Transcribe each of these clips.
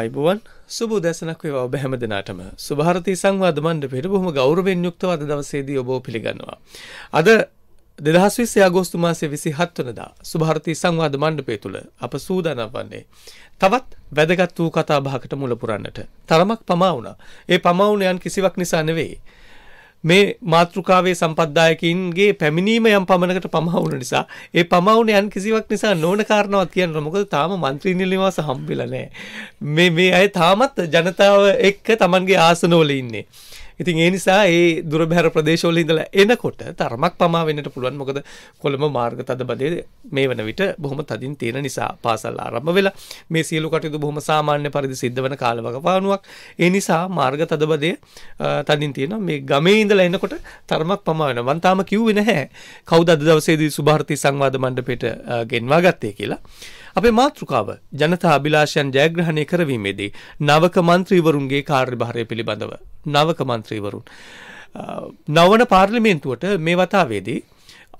අයිබුවන් සුබ දැසනක් වේ ඔබ හැම දෙනාටම සුභාරතී සංවාද මණ්ඩපයට බොහොම ගෞරවයෙන් යුක්තව අද දවසේදී ඔබව පිළිගන්නවා. අද 2020 අගෝස්තු මාසයේ 27 වෙනිදා සුභාරතී සංවාද මණ්ඩපය තුල අප සූදානම් වන්නේ තවත් වැදගත් වූ කතා බහකට මුල පුරන්නට. තරමක් පමා වුණා. ඒ පමා වුණ යන් කිසිවක් නිසා නෙවෙයි. මේ මාත්‍රිකාවේ සම්පත්දායකින්ගේ පැමිණීම යම් පමණකට පමහවුන නිසා ඒ පමවුන යම් කිසිවක් නිසා නොවන කාරණාවක් කියනවා. මොකද තාම മന്ത്രി නිලවාස හම්බෙලා නැහැ. මේ මේ අය තාමත් ජනතාව එක්ක Tamanගේ ආසනවල ඉන්නේ. ඉතින් ඒ නිසා ඒ දුරබැහැර ප්‍රදේශවල ඉඳලා එනකොට තරමක් පමා වෙන්නට පුළුවන් මොකද කොළඹ මාර්ග තදබදය මේ වන විට බොහොම තදින් තියෙන නිසා පාසල් ආරම්භ වෙලා මේ සියලු කටයුතු බොහොම සාමාන්‍ය පරිදි සිද්ධ වන කාලවකවානුවක් ඒ නිසා මාර්ග තදබදය තදින් තියෙනවා මේ ගමේ ඉඳලා එනකොට තරමක් පමා වෙනවා මං තාම කිව්වේ නැහැ කවුද අද දවසේදී සුභාර්ති සංවාද මණ්ඩපයට ගෙන්වා ගත්තේ කියලා අපේ මාතෘකාව ජනතා අභිලාෂයන් ජයග්‍රහණය කරවීමේදී නවක මන්ත්‍රීවරුන්ගේ කාර්යභාරය පිළිබඳව නවක මන්ත්‍රීවරුන්. නවන පාර්ලිමේන්තුවට මේ වතාවේදී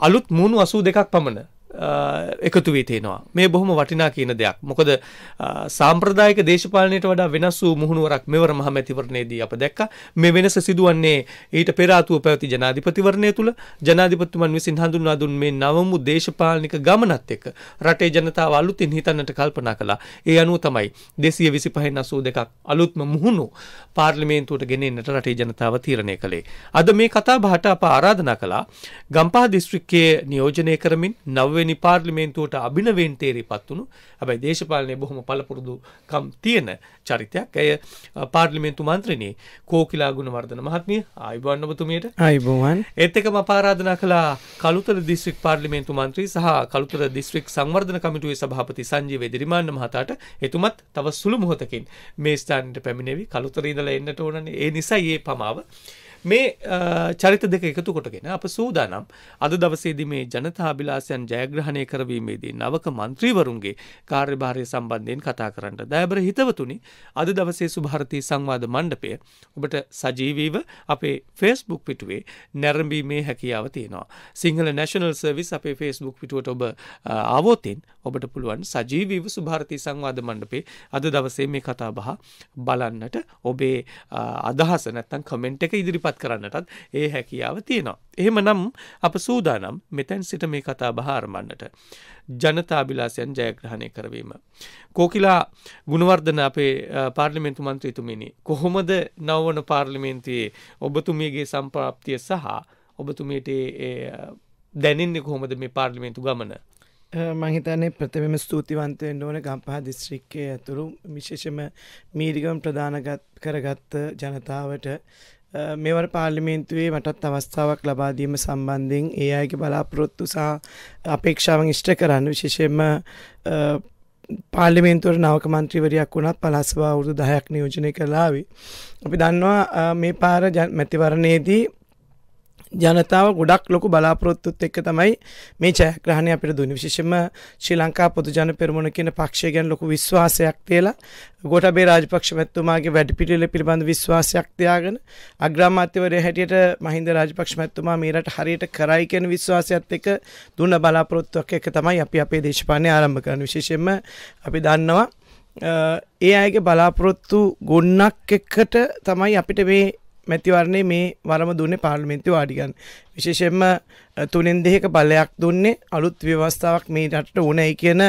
අලුත් මූුණු අසූ දෙකක් පමණ එකතු වී තිනවා. මේ බොහොම වටිනා කියන දෙයක්. මොකද සාම්ප්‍රදායික දේශපාලනයට වඩා වෙනස් වූ මුහුණුවරක් මෙවර මහමැතිවරණයේදී අප දැක්කා. මේ වෙනස සිදුවන්නේ ඊට පෙර ආතුව පැවති ජනාධිපතිවරණය තුල ජනාධිපතිතුමන් විසින් හඳුන්වා දුන් මේ නවමු දේශපාලනික ගමනත් එක්ක රටේ ජනතාව අලුතින් හිතන්නට කල්පනා කළා. ඒ අනුව තමයි 225න් 82ක් අලුත්ම මුහුණු පාර්ලිමේන්තුවට ගෙනෙන්නට රටේ ජනතාව තීරණය කළේ. අද මේ කතා බහට අප ආරාධනා කළා ගම්පහ දිස්ත්‍රික්කයේ නියෝජනය කරමින් නවවෙනි වෙනි පාර්ලිමේන්තුවට අභිනවෙන්තේරීපත් වුණු හැබැයි දේශපාලනය බොහොම පළපුරුදුකම් තියෙන චරිතයක් ඇය පාර්ලිමේන්තු මන්ත්‍රණයේ කෝකිලා ගුණවර්ධන මහත්මිය ආයිබන්නවතුමයට අයිබෝවන් එත් එකම පාරාධනා කලා කළුතර දිස්ත්‍රික් පාර්ලිමේන්තු මන්ත්‍රී සහ කළුතර දිස්ත්‍රික් සංවර්ධන කමිටුවේ සභාපති සංජීව දිරිමාන්න මහතාට එතුමත් තව සුළු මොහොතකින් මේ ස්ථානට පැමිණෙවි කළුතර ඉඳලා එන්නට ඕනනේ ඒ නිසා ඒ පමාව මේ චරිත දෙක එකතු කොටගෙන අප සූදානම් අද දවසේදී මේ ජනතාභිලාෂයන් ජයග්‍රහණය කරවීමේදී නවක මන්ත්‍රීවරුන්ගේ කාර්යභාරය සම්බන්ධයෙන් කතා කරන්නට දෑබර හිතවතුනි අද දවසේ සුභාරතී සංවාද මණ්ඩපය ඔබට සජීවීව අපේ ෆෙස්බුක් පිටුවේ නැරඹීමේ හැකියාව තියෙනවා. සිංහල නැශනල් සර්විස් අපේ ෆෙස්බුක් පිටුවට ඔබ අවෝතෙන් ඔබට පුළුවන් සජීවීව සුභාරතී සංවාද මණ්ඩපේ අද දවසේ මේ කතා බහ බලන්නට ඔබේ අදහස නැත්තම් කමෙන්ට් එක ඉදිරිපත් ඉදිරිපත් කරන්නටත් ඒ හැකියාව තියෙනවා. එහෙමනම් අප සූදානම් මෙතැන් සිට මේ කතා බහාරමන්නට. ජනතාබිලාසයන් ජයග්‍රහණය කරවීම. කෝකිලා ගුණවර්ධන අපේ පාර්ලිමෙන්තු මන්ත්‍රීතුමිනි. කොහොමද නවවන පාර්ලිමේන්තියේ ඔබතුමියගේ සම්ප්‍රාප්තිය සහ ඔබතුමයට දැනින්නේ කොහොමද මේ පාර්ලිමේන්තු ගමන. මහිතනේ ප්‍රථමම ස්තුතිවන්තයෙන් ඕන ගම්පහ දිස්ත්‍රික්කය ඇතුළු විශේෂම මීරිගම් ප්‍රධානගත් කරගත්ත ජනතාවට මෙවර පාර්ලිමේන්තුවේ මටත් අවස්ථාවක් ලබාදීම සම්බන්ධයෙන් ඒ අයගේ බලාපොරොත්තු සහ අපේක්ෂාවන් ඉෂ්ට කරන්න විශේෂයෙන්ම පාලිමෙන්තුවට නවක මන්ත්‍රීවරයක් වුණත් පලස්වා වුරුදු දහයක් නියෝජනය කලාවේ. අපි දන්නවා මේ පාර මැතිවරණයේදී ජනතාව ගොඩක් ලොකු බලාපොරොත්තුත් එක්ක තමයි මේ ජයග්‍රහණය අපිට දුන්නේ. විශේෂයෙන්ම ශ්‍රී ලංකා පොදු ජන පෙරමුණ කියන පක්ෂය ගැන ලොකු විශ්වාසයක් තියලා ගෝඨාභය රාජපක්ෂ මැතිතුමාගේ වැඩපිළිවෙල පිළිබඳ විශ්වාසයක් තියාගෙන අග්‍රාමාත්‍යවරයා හැටියට මහින්ද රාජපක්ෂ මැතිතුමා මේ රට හරියට කරයි කියන විශ්වාසයත් එක්ක දුන්න බලාපොරොත්තුවක් එක්ක තමයි අපි අපේ දේශපාලනය ආරම්භ කරන්නේ. විශේෂයෙන්ම අපි දන්නවා ඒ අයගේ බලාපොරොත්තු ගොන්නක් එක්කට තමයි අපිට මේ මැතිවරණේ මේ වරම දුන්නේ පාර්ලිමේන්තුවේ වාඩි ගන්න. විශේෂයෙන්ම තුනෙන් දෙක බලයක් දුන්නේ අලුත් ව්‍යවස්ථාවක් මේ රටට ඕනයි කියන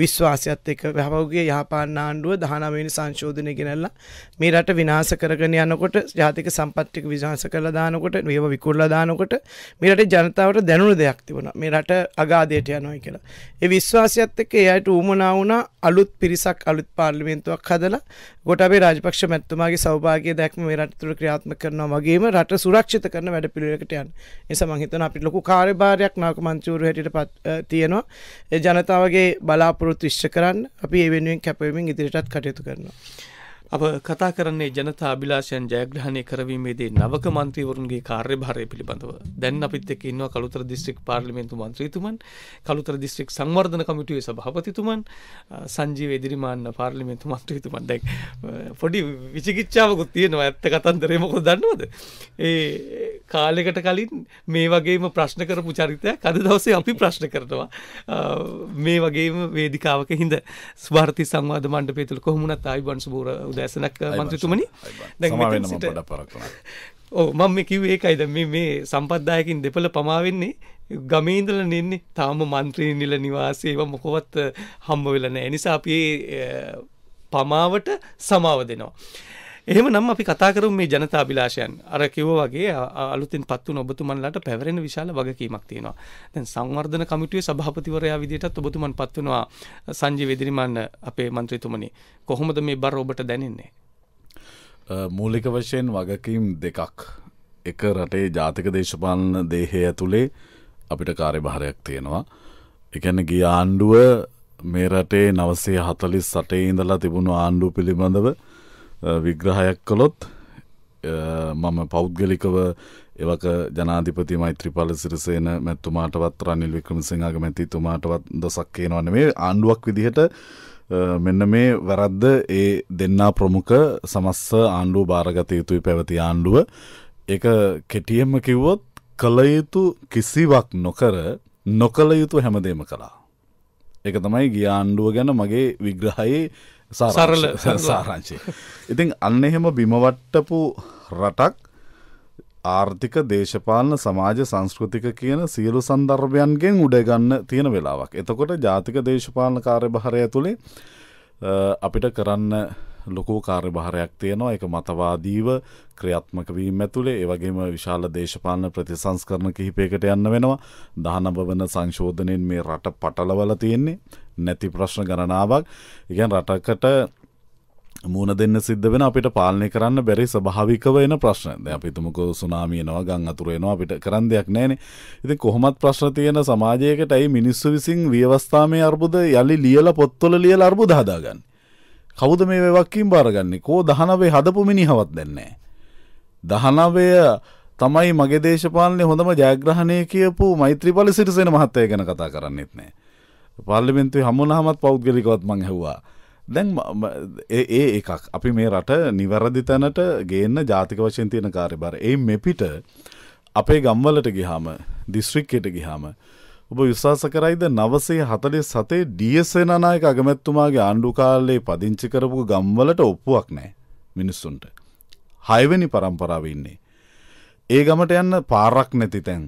විශ්වාසයත් එක්ක වැහවගේ යහපාලන ආණ්ඩුව 19 වෙනි සංශෝධනය ගෙනල්ලා මේ රට විනාශ කරගෙන යනකොට ජාතික සම්පත් ටික විනාශ කරලා දානකොට මේව විකුණලා දානකොට මේ රටේ ජනතාවට දැනුණු දෙයක් තිබුණා මේ රට අගාධයට යනවා කියලා. ඒ විශ්වාසයත් එක්ක එයාට උමනා වුණා අලුත් පිරිසක් අලුත් පාර්ලිමේන්තුවක් හදලා ගොටාබේ රාජපක්ෂ මැතිතුමාගේ සෞභාග්‍ය දැක්ම මේ රට තුළ ක්‍රියාත්මක කරනවා වගේම රට සුරක්ෂිත කරන වැඩපිළිවෙලකට යන්න. ඒ නිසා මම හිතනවා අපිට ලොකු කාර්යභාරයක් නායක මන්ත්‍රීවරු හැටියට තියෙනවා. ජනතාවගේ බලාපොරොත්තු ඉෂ්ට කරන්න අපි ඒ වෙනුවෙන් කැපවීමෙන් ඉදිරියටත් කටයුතු කරනවා. අප කතා කරන්නේ ජනතා අභිලාෂයන් ජයග්‍රහණය කරවීමේදී නවක මන්ත්‍රීවරුන්ගේ කාර්යභාරය පිළිබඳව. දැන් අපිත් එක්ක ඉන්නවා කලුතර දිස්ත්‍රික් පාර්ලිමේන්තු මන්ත්‍රීතුමන්, කලුතර දිස්ත්‍රික් සංවර්ධන කමිටුවේ සභාපතිතුමන්, සංජීව එදිරිමාන්න පාර්ලිමේන්තු මන්ත්‍රීතුමන්. දැන් පොඩි විචිකිච්ඡාවකුත් තියෙනවා. ඇත්ත කතන්දරේ මොකද දන්නවද? ඒ කාලයකට කලින් මේ වගේම ප්‍රශ්න කරපු චරිතයක් අද දවසේ අපි ප්‍රශ්න කරනවා. මේ වගේම වේදිකාවක හිඳ ස්වාර්ථි සංවාද මණ්ඩපය තුල කොහොමුණත් ආයිබන්ස් බෝර උද ඇසනක් මන්ත්‍රතුමනි ඕ මම කිව් ඒකයිද මේ මේ සම්පද්දායකින් දෙපළ පමාවෙන්නේ ගමේන්දල නෙන්නේ තාම මන්ත්‍රී නිල නිවාසේ මොකොවත් හම්බ වෙලන එනිසා අපේ පමාවට සමාව දෙනවා. එහෙමනම් අපි කතා කරමු මේ ජනතාභිලාෂයන්. අර කිව්වා වගේ අලුතින් පත් වුණු ඔබතුමන්ලාට පැවරෙන විශාල වගකීමක් තියෙනවා. දැන් සංවර්ධන කමිටුවේ සභාපතිවරයා විදිහටත් ඔබතුමන් පත් වෙනවා සංජීව ඉදිරිමන්න අපේ മന്ത്രിතුමනි. කොහොමද මේ බර ඔබට දැනෙන්නේ? මූලික වශයෙන් වගකීම් දෙකක්. එක රටේ ජාතික දේශපාලන දේහය ඇතුලේ අපිට කාර්යභාරයක් තියෙනවා. එකන ගිය ආණ්ඩුව මේ රටේ නවසේ හතලිස් සටේ ඉඳලා තිබුණු ආණ්ඩු පිළිබඳව විග්‍රහයක් කළොත් මම පෞද්ගලිකව එවක ජනාධිපති මෛත්‍රපාල සිරසේන මැත්තුමාටවත් රනිල් වික්‍රමසිංහගේ මැතිතුමාටවත් දොසක් කියනවන මේ ආණ්ඩුවක් විදිහට මෙන්න මේ වැරද්ද ඒ දෙන්නා ප්‍රමුඛ සමස්ස ආණ්ඩුව භාරගත යුතුයි පැවති ආණ්ඩුව එක කෙටියම්ම කිව්වොත් කළ යුතු කිසිවක් නොකර නොකළ යුතු හැමදේම කලා. එක තමයි ගිය ආණ්ඩුව ගැන මගේ විග්‍රහයේ සරල සාරංචි. ඉතින් අන්න එහෙම බිමවට්ටපු රටක් ආර්ථික දේශපාලන සමාජ සංස්කෘතික කියන සියලු සන්දර්භයන්ගෙන් උඩගන්න තියෙන වෙලාවක්. එතකොට ජාතික දේශපාලන කාර්යභාරය ඇතුළේ අපිට කරන්න ලොකෝ කාර්යභාරයක් තියෙනවා එක මතවාදීව ක්‍රියාත්මක වීම ඇතුළේ ඒවගේම විශාල දේශපාලන ප්‍රතිසංස්කරණ කිහිපයකට යන්න වෙනවා දහනව වන සංශෝධනයෙන් මේ රට පටලවල තියෙන්නේ නැති ප්‍රශ්න ගණනාවක් ඉගැන් රටකට මුණ දෙන්න සිද්ධ වෙන අපිට පාලනය කරන්න බැරි ස්භාවිකව එන ප්‍රශ්න ද අපිතුමක සුනාමියනවා ගං අතුරේනවා අපිට කරන් දෙයක් නෑනේ ඉති කොහොමත් ප්‍රශ්න තියෙන සමාජයකට ඇයි මිනිස්සු විසින් ව්‍යවස්ථාමය අර්බුද යළි ලියල පොත්තොල ලියල අර්බුද හදාගන්න කවුද මේ වැවක්කින් බාරගන්නේ කෝ දහනවේ හදපු මිනිහවත් දෙන්නේ. දහනවය තමයි මගේ දේශපාලනය හොඳම ජයග්‍රහණය කියපු මෛත්‍රපල සිරිසෙන මහත්තය ගැන කතා කරන්නෙත් නෑ. පල්ලිමින්තු හමුණහමත් පෞද්ගලිකවත් මං හැවා. දැන් ඒ එකක් අපි මේ රට නිවැරදි තැනට ගේන්න ජාතික වශයෙන් තියෙන කාරිබර. ඒ මෙපිට අපේ ගම්වලට ගිහාම දිස්ත්‍රික්කයට ගිහාම ඔබ විශ්වාස කරයිද නවසේ හතලේ සතේ ඩියසේ නනායක අගමැත්තුමාගේ ආණ්ඩුකාල්ලේ පදිංචි කරපු ගම්වලට ඔප්පුුවක් නෑ මිනිස්සුන්ට. හයවැනි පරම්පරාව ඉන්නේ. ඒ ගමට යන්න පාරක් නැති තැන්.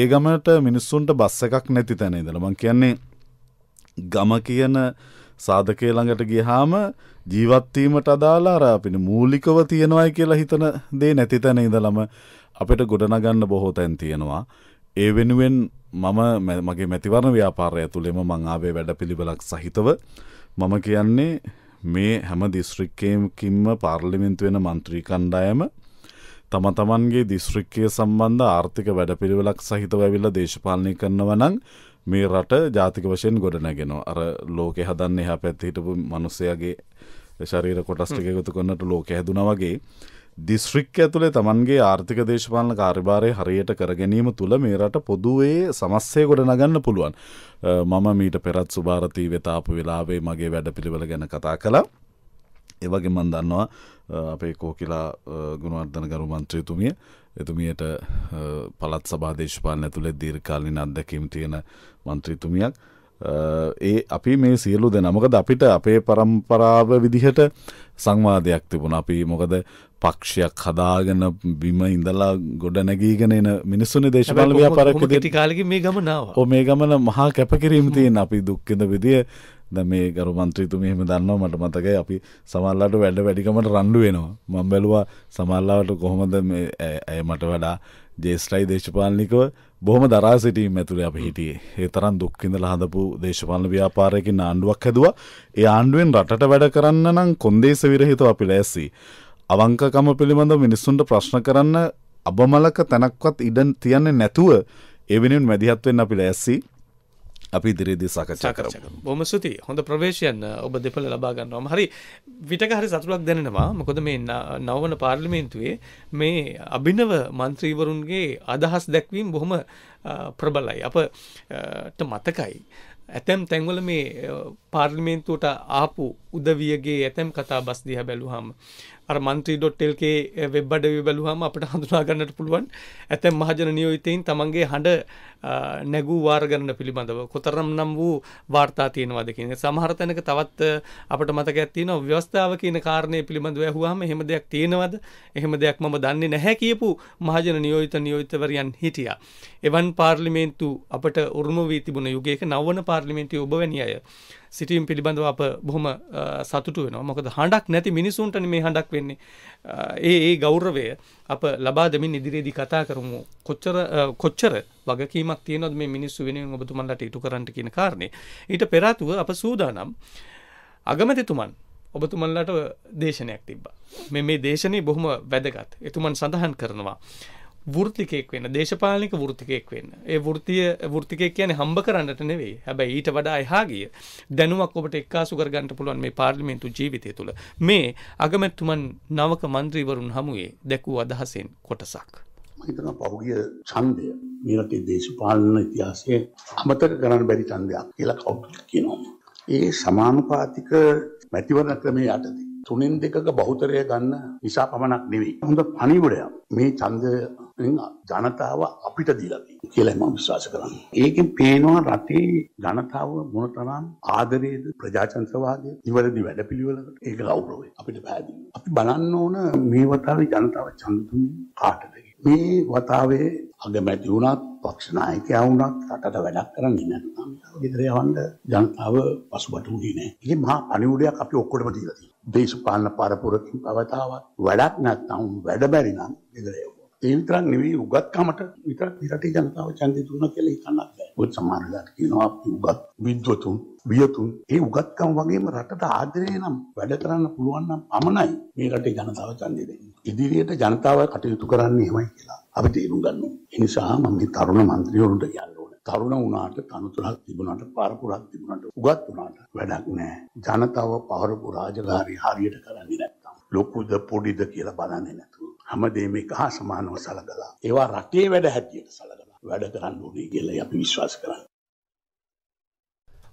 ඒ ගමට මිනිස්සුන්ට බස්ස එකක් නැති තැන ඉදලමං කියන්නේ ගම කියන සාධකය ළඟට ගිහාම ජීවත්වීමට අදාලා රාපින මූලිකව තියෙනවයි කියලා හිතන දේ නැති තැන ඉඳලම අපිට ගොඩනගන්න බොහෝ තැන් තියෙනවා. ඒ වෙනුවෙන් මම මගේ මැතිවරණ ව්‍යාපාරය තුළෙම මං ආවේ වැඩ පිළිබලක් සහිතව මම කියන්නේ මේ හැම දිස්ත්‍රික්කයකින්ම පාර්ලිමින්තු වෙන මන්ත්‍රී කණ්ඩායම තම තමන්ගේ දිස්ත්‍රික්කය සම්බන්ධ ආර්ථික වැඩපිළිවෙලක් සහිතව ඇවිල්ල දේශපාලනය කරනව නම් මේ රට ජාතික වශයෙන් ගොඩනැගෙන අර ලෝකෙ හදන්න එහා පැත්ත හිටපු මනුස්සයගේ ශරීර කොටස්ටික එකතු කොන්නට ලෝක හැදුන වගේ දිස්ශ්‍රික් ඇතුළේ තමන්ගේ ආර්ථික දේශපාලන කාර්භාරය හරියට කරගැනීම තුළ මේ රට පොදුවේ සමස්සය ගොඩනගන්න පුළුවන්. මම මීට පෙරත් සුභාරතී වෙතාපු වෙලාවේ මගේ වැඩ පිළිවෙල ගැන කතා කලා. ඒවගේ මන් දන්නවා අපේ කෝකිලා ගුණවර්ධන ගරු මන්ත්‍රයතුමිය එතුමියට පලත් සබාදේශපාලන ඇතුළේ දීර්කාලින් අත්දැකීම් තියෙන මන්ත්‍රීතුමියක්. ඒ අපි මේ සියලු දෙන මොකද අපිට අපේ පරම්පරාව විදිහට සංවාදයක් තිබුණ අපි මොකද පක්ෂයක් හදාගෙන බිම ඉඳලා ගොඩ නැගීගෙන එන මිනිස්සුනි දේශපාල ව්‍යාපාරක ටිකාලක මේ ගමනාව ඕ මේ ගමන මහා කැපකිරීම තියෙන අපි දුක්කෙද විදිය ද මේ ගරු මන්ත්‍රීතු මෙහෙම දන්නවා මට මතකයි අපි සමල්ලාට වැඩ වැඩිකමට රණ්ඩු වෙනවා මං බැලුවා සමල්ලාවට කොහොමද ඇය මට වඩා ජේස්ට්‍රයි දේශපාලනිකව බොහොම දරා සිටීම ඇතුළේ අපි හිටියේ ඒ තරම් දුක්කිඳල හඳපු දේශපාලන ව්‍යාපාරයකින් ආණ්ඩුවක් හැදවා ඒ ආණ්ඩුවෙන් රටට වැඩ කරන්න නම් කොන්දේස විරහිතව අපි ලෑස්සි අවංකකම පිළිබඳ මිනිස්සුන්ට ප්‍රශ්න කරන්න අබමලක තැනක්වත් ඉඩන් තියන්නේ නැතුව එවිනින් මැදිහත්වෙන් අපි ලෑස්සී අපි ඉදිරියේදී සාකච්ඡා කරමු. බොහොම ස්තුතියි. හොඳ ප්‍රවේශයන් ඔබ දෙපළ ලබා ගන්නවා. හරි විටක හරි සතුටක් දැනෙනවා. මොකද මේ නවවන පාර්ලිමේන්තුවේ මේ අභිනව മന്ത്രിවරුන්ගේ අදහස් දැක්වීම බොහොම ප්‍රබලයි. අපට මතකයි. ඇතැම් තැන්වල මේ පාර්ලිමේන්තුවට ආපු උදවියගේ ඇතැම් කතා බස් දිහා බැලුවහම අර mantri.lk වෙබ් අඩවිය බැලුවහම අපිට හඳුනා ගන්නට පුළුවන් ඇතැම් මහජන නියෝජිතයින් තමන්ගේ හඬ නැගූ වාර්ගණන පිළිබඳව කොතරම් නම් වූ වාර්තා තියෙනවද කියන සමහරතැනක තවත් අපට මතක ඇත්තින ව්‍යවස්ථාව කියන කාරණය පිළිබඳව ඇහුවාම එහෙම දෙයක් තියෙනවද එහෙම දෙයක් මම දන්නේ නැහැ කියපු මහජන නියෝජිත නියෝජිතවරයන් හිටිය. එවන් පාර්ලිමේන්තු අපට උරුම වී තිබුණ යුගයක නවන පාර්ලිමේන්තු ඔබ වැනි අය. සිටීම් පිළිබඳව අප බොහොම සතුටු වෙනවා මොකද හඬක් නැති මිනිසුන්ට මේ හඬක් වෙන්නේ ඒ ඒ ගෞරවය අප ලබා දෙමින් ඉදිරියේදී කතා කරමු කොච්චර කොච්චර වගකීමක් තියෙනවද මේ මිනිස්සු වෙනුවෙන් ඔබතුමන්ලට ඉටු කරන්න කියන කාරණේ. ඊට පෙර ආතුව අප සූදානම් අගමැතිතුමන් ඔබතුමන්ලට දේශනයක් තිබ්බා. මේ මේ දේශනේ බොහොම වැදගත්. එතුමන් සඳහන් කරනවා වෘත්තිකයෙක් වෙන්න දේශපාලනික වෘත්තිකයෙක් වෙන්න. ඒ වෘත්තිය වෘත්තිකයෙක් කියන්නේ හම්බ කරන්නට නෙවෙයි. හැබැයි ඊට වඩා එහා ගිය දැනුමක් ඔබට එක්කාසු කර ගන්නට පුළුවන් මේ පාර්ලිමේන්තු ජීවිතය තුළ. මේ අගමැතිතුමන් නවක മന്ത്രിවරුන් හමුවේ දැකූ අදහසෙන් කොටසක්. මම හිතනවා පහුගිය ඡන්දය මේ රටේ දේශපාලන ඉතිහාසයේ අමතක කරන්න බැරි ඡන්දයක් කියලා කවුරුත් කියනවා. ඒ සමානුපාතික මැතිවරණ ක්‍රමයේ යටතේ තුනෙන් දෙකක බහුතරය ගන්න නිසා පමණක් නෙවෙයි. හොඳ පණිවුඩයක් මේ ඡන්දය ජනතාව අපිට දීලා තියෙනවා කියලා මම විශ්වාස කරන්නේ. ඒකෙන් පේනවා රටේ ජනතාව මොනතරම් ආදරේද ප්‍රජාතන්ත්‍රවාදය නිවැරදි වැඩපිළිවෙලකට ඒක ගෞරවය අපිට පැහැදිලි. අපි බලන්න ඕන මේ වතාවේ ජනතාව ඡන්ද දුන්නේ කාටද මේ වතාවේ අගමැති වුණත් පක්ෂ නායකයා වුණත් රටට වැඩක් කරන්නේ නැත්නම් ගෙදර යවන්න ජනතාව පසුබට වුණේ නැහැ. ඉතින් මහා පණිවුඩයක් අපි ඔක්කොටම දීලා තියෙනවා. දේශපාලන පරපුරකින් පවතාවක් වැඩක් නැත්නම් වැඩ බැරි නම් ගෙදර යවන්න. ඒ විතරක් නෙවෙයි උගත්කමට විතර රටේ ජනතාව ඡන්දය දුන්නා කියලා හිතන්නත් බෑ. ඔය සමහරලාට කියනවා අපි උගත් විද්වතුන් වියතුන් ඒ උගත්කම් වගේම රටට ආදරේ නම් වැඩ කරන්න පුළුවන් නම් පමණයි මේ රටේ ජනතාව ඡන්දය දෙන්නේ. ඉදිරියට ජනතාව කටයුතු කරන්නේ එහෙමයි කියලා අපි තේරුම් ගන්න ඕනේ. ඒ නිසා මම මේ තරුණ മന്ത്രിවරුන්ට කියන්න ඕනේ. තරුණ වුණාට තනතුරක් තිබුණාට පාරපුරක් තිබුණාට උගත් වුණාට වැඩක් නැහැ. ජනතාව පාරපුර රාජකාරී හරියට කරන්නේ නැත්තම් ලොකුද පොඩිද කියලා බලන්නේ නැතුව හැමදේම එක හා සමානව සලකලා ඒවා රටේ වැඩ හැටියට සලකලා වැඩ කරන්න ඕනේ කියලා අපි විශ්වාස කරන්න.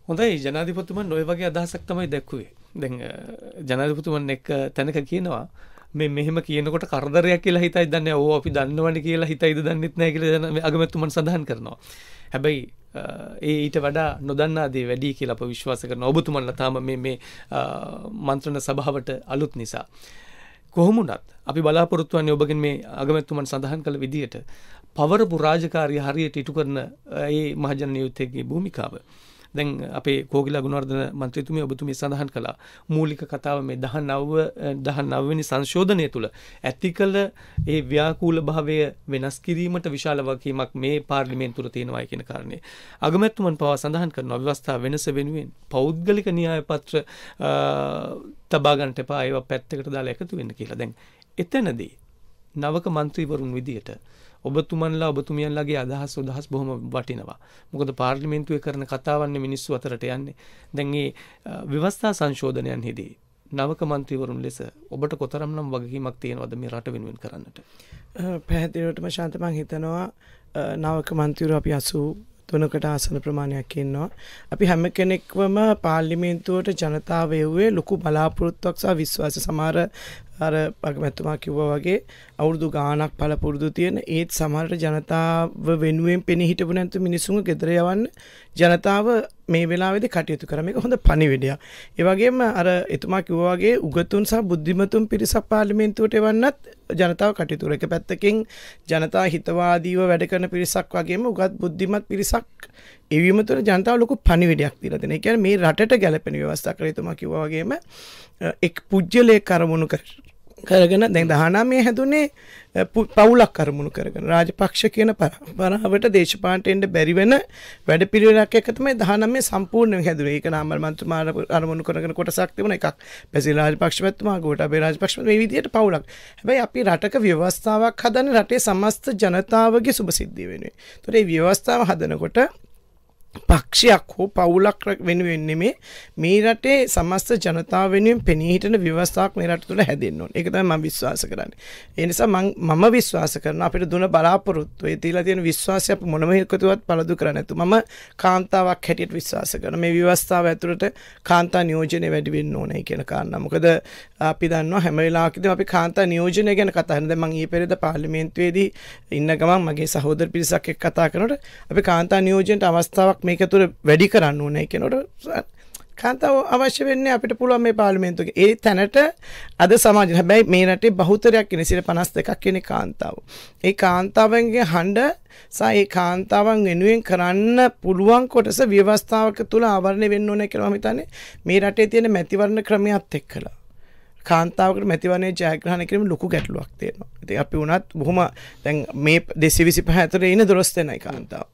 හොඳයි ජනාධිපතුමන් නොය වගේ අදහසක් තමයි දැක්වේ දැන් ජනාධිපතුමන් එක් තැනක කියනවා මේ මෙහම කියනකොට කරදරයක් කියලා හිතයි දන්න ඕ අපි දන්නවන කියලා හිතයිද දන්නෙත් නෑ කියල අගමැතුමන් සඳහන් කරනවා. හැබැයි ඒ ඊට වඩා නොදන්නාදේ වැඩි කියලප විශ්වාස කරන ඔබතුමන්ල තාම මේ මන්ත්‍රණ සභාවට අලුත් නිසා. කොහොමුණත් අපි බලාපොරොත්තුවන්නේ ඔබගෙන් මේ අගමැත්තුමන් සඳහන් කළ විදිහට පවරපු රාජකාරය හරියට ඉටු කරන ඒ මහජන නියුත්තයගේ භූමිකාව. දැන් අපේ කෝගිලා ගුණවර්ධන මන්ත්‍රතුමය ඔබතුම සඳහන් කළා මූලික කතාව මේ දහ නව්ව දහ නවවැනි සංශෝධනය තුළ ඇති කළ ඒ ව්‍යාකූල භාවය වෙනස් කිරීමට විශාල වකීමක් මේ පාර්ලිමෙන්තුර තියෙනවායි කියෙන කාරණය අගමැත්තුමන් පවා සඳහන් කරන අව්‍යවස්ථා වෙනස වෙනුවෙන් පෞද්ගලික න්‍යාය පත්‍ර තබාගන්ට පා ඒව පැත්තකට දාලා එකතු වෙන්න කියලා දැන් එතනදී නවක මන්ත්‍රීවරුන් විදියට ඔබතුමන්ලා ඔබතුමියන්ලාගේ අදහස් උදහස් බොහොම වටිනවා. මොකද පාර්ලිමේන්තුවේ කරන කතාවන්නේ මිනිස්සු අතරට යන්නේ. දැන් මේ ව්‍යවස්ථා සංශෝධනයන්හිදී නවක මන්ත්‍රීවරුන් ලෙස ඔබට කොතරම්නම් වගකීමක් තියෙනවද මේ රට වෙනුවෙන් කරන්නට? පැහැදිලිවටම ශාන්ත මං හිතනවා නවක මන්ත්‍රීවරු අපි 80 තුනකට ආසන ප්‍රමාණයක් ඉන්නවා. අපි හැම කෙනෙක්වම පාර්ලිමේන්තුවට ජනතාව එව්වේ ලොකු බලාපොරොත්තුවක් සහ විශ්වාස සමහර අර පගමැතුමා කිව්වා වගේ අවුරුදු ගානක් පල පුරුදු තියෙන ඒත් සමහරට ජනතාව වෙනුවෙන් පෙනි හිටපු නැතු මිනිසුන් ගෙදර යවන්න ජනතාව මේ වෙලාවෙදි කටයුතු කරම එක හොඳ පණිවිඩයක්. ඒ වගේම අර එතුමා කිව්වා වගේ උගතුන් සහ බුද්ධිමතුන් පිරිසක් පාර්ලිමේන්තුවට එවන්නත් ජනතාව කටයුතු එක පැත්තකින් ජනතා හිතවාදීව වැඩ කරන පිරිසක් වගේම උගත් බුද්ධිමත් පිරිසක් එවීම තුළ ජනතාව ලොකු පණිවිඩයක් දීලා දෙන. ඒ කියන්නේ මේ රටට ගැලපෙන ව්‍යවස්ථා කරලා එතුමා කිව්වා වගේම එක් පුජ්‍යලේ කරමුණු කර කරගෙන දැන් දහනමේ හැදුනේ පවුලක් කරමුණු කරගෙන රාජපක්ෂ කියන පරාවට දේශපාලනයට බැරි වෙන වැඩපිළිවෙලක් එක තමයි 19 සම්පූර්ණයෙන් හැදුනේ. ඒක නාමල් මන්ත්‍රමා අරමුණු කරගෙන කොටසක් තිබුණ එකක්. පැසිල රාජපක්ෂ මැතිතුමා ගෝඨාභය රාජපක්ෂ මේ විදිහට පවුලක්. හැබැයි අපි රටක ව්‍යවස්ථාවක් හදන්නේ රටේ සමස්ත ජනතාවගේ සුභසිද්ධිය වෙනුවෙන්. ඒතකොට මේ ව්‍යවස්ථාව හදනකොට පක්ෂයක් හෝ පවුලක් වෙනුවෙන් නෙමේ මේ රටේ සමස්ත ජනතාව වෙනුවෙන් පෙනී හිටින ව්‍යවස්ථාවක් මේ රට තුළ හැදෙන්න ඕනේ. ඒක තමයි මම විශ්වාස කරන්නේ. ඒ නිසා මම මම විශ්වාස කරනවා අපිට දුන බලාපොරොත්තු ඒ තියලා තියෙන විශ්වාසය අපි මොනම හේතුවත් පළදු කරන්නේ නැතු. මම කාන්තාවක් හැටියට විශ්වාස කරනවා. මේ ව්‍යවස්ථාව ඇතුළත කාන්තා නියෝජනය වැඩි වෙන්න ඕනේ කියන කාරණා. මොකද අපි දන්නවා හැම වෙලාවකදීම අපි කාන්තා නියෝජනය ගැන කතා කරන. දැන් මම ඊ පෙරේද පාර්ලිමේන්තුවේදී ඉන්න ගමන් මගේ සහෝදර පිරිසක් එක්ක කතා කරනකොට අපි කාන්තා නියෝජනයට අවස්ථාවක් මේක තුර වැඩි කරන්න ඕනේ කෙනොට කාන්තාව අවශ්‍ය වෙන්න අපිට පුළුවන් මේ පාර්ලිමේන්තුවේ. ඒ තැනට අද සමාජය හැබැයි මේ රටේ බහුතරයක් ඉන්නේ 52ක් කියන කාන්තාව. ඒ කාන්තාවන්ගේ හඬ සහ ඒ කාන්තාවන් වෙනුවෙන් කරන්න පුළුවන් කොටස ව්‍යවස්ථාවක තුල ආවරණය වෙන්න ඕනේ කියලා මම හිතන්නේ මේ රටේ තියෙන මැතිවරණ ක්‍රමයත් එක්කලා. කාන්තාවකට මැතිවරණය ජයග්‍රහණය කිරීම ලොකු ගැටලුවක් තියෙනවා. ඉතින් අපි වුණත් බොහොම දැන් මේ 225 අතරේ ඉන්න දොරස් දෙනයි කාන්තාව.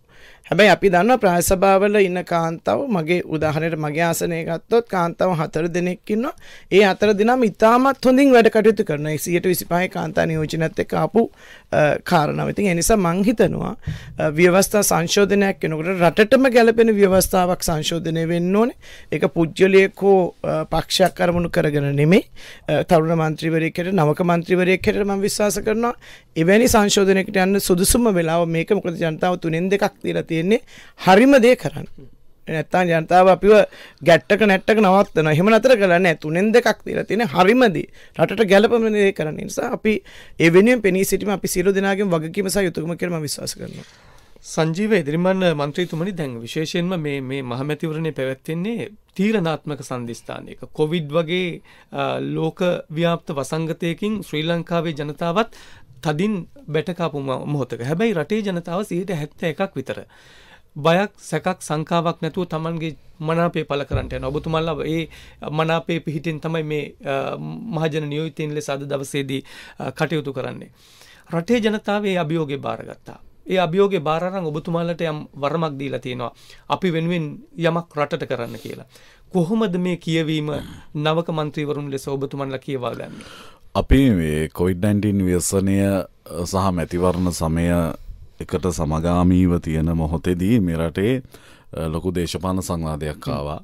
හැබැයි අපි දන්න ප්‍රායසභාවල ඉන්න කාන්තාව මගේ උදාහරණයට මගේ ආසනය ගත්තොත් කාන්තාව හතර දෙනෙක් ඉන්නවා. ඒ හතර දෙනාම ඉතාමත් හොඳින් වැඩ කටයුතු කරනවා. 125 කාන්තා නියෝජනයත් එක්ක ආපු කාරණාවතින් එනිසා මංහිතනවා ව්‍යවස්ථා සංශෝධනයක් වෙනකට රටටම ගැලපෙන ව්‍යවස්ථාවක් සංශෝධනය වෙන්න ඕන එක පුද්ගලයෙක් හෝ පක්ෂයක් කරමුණු කරගෙන නෙමේ තරුණ මන්ත්‍රීවරයකට නවක මන්ත්‍රීවරයක් හෙට ම විශවාස කරනවා එවැනි සංශෝධනයකට යන්න සුදුසුම වෙලාව මේක මොකද ජනතාව තුනෙන් දෙකක් තිර තියෙන්නේ හරිම දේ කරන්න. නැත්තම් ජනතාව අපිව ගැට්ටක නැට්ටක නවත්තන එහෙම නතර කරන්න තුනෙන් දෙකක් තියලා තියෙන හරිමදී රටට ගැළපෙන දේ කරන්න නිසා අපි ඒ වෙනුවෙන් පෙනී සිටීම අපි සියලු දෙනාගෙන් වගකීම සහ යුතුකම කියලා මම විශ්වාස කරනවා සංජීව ඉදිරිමන් මන්ත්‍රීතුමනි දැන් විශේෂයෙන්ම මේ මේ මහමැතිවරණේ පැවැත්වෙන්නේ තීරණාත්මක සන්ධිස්ථානයක කොවිඩ් වගේ ලෝක ව්‍යාප්ත වසංගතයකින් ශ්‍රී ලංකාවේ ජනතාවත් තදින් බැටකාපු මොහොතක හැබැයි රටේ ජනතාව සිහිට හැත්ත එකක් විතර බයක් සැකක් සංකාවක් නැතුව තමන්ගේ මනාපේ පල කරට යන ඔබතුමල්ලව ඒ මනාපේ පිහිටෙන් තමයි මේ මහජන නියෝතයෙන් ලෙස අද දවසේදී කටයුතු කරන්නේ. රටේ ජනතාවේ අභියෝගේ භාරගත්තා. ඒ අභියෝගේ භාරරං ඔබතුමාලට යම් වරමක් දීලා තියෙනවා. අපි වෙනුවෙන් යමක් රටට කරන්න කියලා. කොහොමද මේ කියවීම නවක මන්ත්‍රීවරුන් ලෙස ඔබතුමන්ලා කියවා ගන්න. අපි මේ කොයිඩ් 19 ව්‍යසනය සහ මැතිවරණ සමය එකට සමගාමීව තියෙන මොහොතෙදී මෙරටේ ලොකු දේශපාන සංවාධයක් ආවා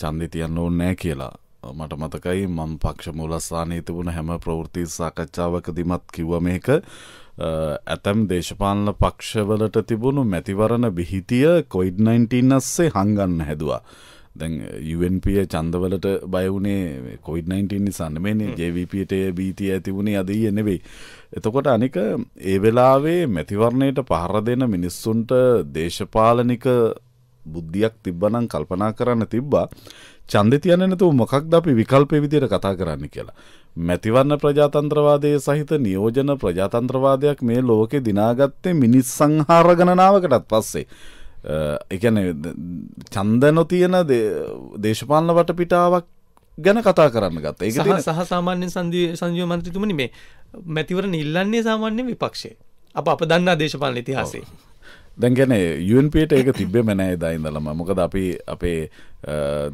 චන්දි තියන්න ඕන්නෑ කියලා මට මතකයි මං පක්ෂ මූලස්ථානයේ තිබුණ හැම ප්‍රවෘත්ති සාකච්ඡාවකදිමත් කිව්ව මේක ඇතැම් දේශපාලන පක්ෂවලට තිබුණු මැතිවරණ බිහිතිය කොයිඩ් 19 අස්සේ හංගන්න හැදවා. දැන් යුවන්පිය චන්දවලට බයවුනේ කොයිඩ්19 නිසන්න මේ ජවපට බීතිය ඇතිවුණේ අදී එනෙවෙයි. එතකොට අනික ඒ වෙලාවේ මැතිවරණයට පහර දෙන මිනිස්සුන්ට දේශපාලනික බුද්ධියක් තිබ්බනම් කල්පනා කරන්න තිබ්බා චන්ද තියන නැතු මොකක්ද අපි විකල්පය විදියට කතා කරන්න කියලා. මැතිවන්න ප්‍රජාතන්ත්‍රවාදය සහිත නියෝජන ප්‍රජාතන්ත්‍රවාදයක් මේ ලෝකෙ දිනාගත්තේ මිනිස් සංහාර ගණනාවකටත් පස්සේ. එකන චන්ද නොතියන දේශපාලන වට පිටාවක් ගැන කතා කරන්න ගත්ත ඒ සහ සාමාන්‍ය සන්දී සංජය මන්ත්‍රතුමනි මේ මැතිවර නිල්ලන්නේ සාමාන්‍ය විපක්ෂය අප අප දන්නා දේශපාලන ඉතිහාසේ දැන්ගැන යුන්පට ඒක තිබෙම නෑ දයිඉඳලම මොකද අපි අපේ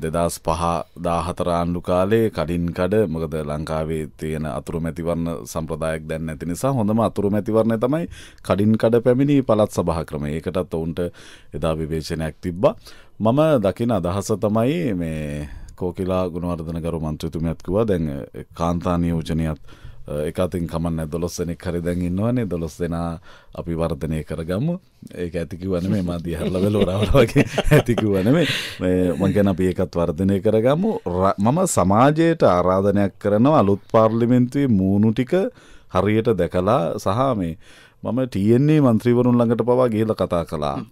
දෙදස් පහ දාහතරාණ්ඩු කාලේ කඩින් කඩ මොකද ලංකාවේ තියෙන අතුරු මැතිවරණ සම්ප්‍රදායක් දැන් ඇති නිසා හොඳම අතුරු මැතිවරණය තමයි කඩින් කඩ පැමිණි පලත් සභහ ක්‍රම ඒකටත් ඔවුන්ට එදා විවේශනයක් තිබ්බ මම දකින අදහස තමයි මේ කෝකිලා ගුණවර්ධන ගරු මන්ත්‍රතුමයක්කුව දැන් කාන්තානය යෝජනයත් එකතින් කමන්න දොස් දෙනෙක් හරි දැන් ඉන්නවනේ දොස් දෙනා අපි වර්ධනය කරගම්ම ඒක ඇතිකිවන මේ මදී හරලවල රවරවගේ ඇතිකිවන මේ මගැන අපි ඒකත් වර්ධනය කරගමු මම සමාජයට ආරාධනයක් කරනවා අලුත් පාර්ලිමෙන්තුවේ මූුණු ටික හරියට දැකලා සහ මේ මම ටයන්නේ මන්ත්‍රීවරුන් ළඟට පවා ගේල කතා කලා.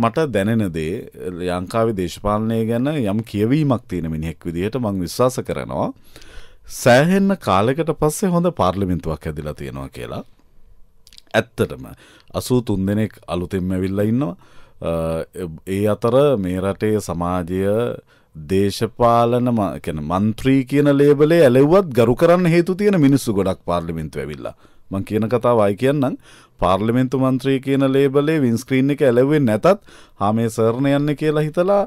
මට දැනෙන දේ ලංකාවේ දේශපාලනය ගැන යම් කියවීමක් තියෙන මිනිහෙක් විදිහට මං විශ්වාස කරනවා. සෑහෙන්න කාලෙකට පස්සේ හොඳ පාර්ලිමින්තුවක් ඇදිලා තියෙනවා කියලා. ඇත්තටම අසූ තුන් දෙනෙක් අලුතෙන්ම විල්ල ඉන්නවා ඒ අතර මේ රටේ සමාජය දේශපාලන මන්ත්‍රී කියන ලේබලේ ඇලෙවත් ගරු කරන්න හේතු තියෙන මිනිස්සු ගොඩක් පාර්ලිමින්තු ඇවිල්ලා මං කියන කතාව අයි කියන්නම් පාර්ලිමෙන්තු මන්ත්‍රී කියන ලේබලේ වින්ස්ක්‍රීන් එක ඇලවෙන් නැතත් හා මේ සරණ යන්න කියලා හිතලා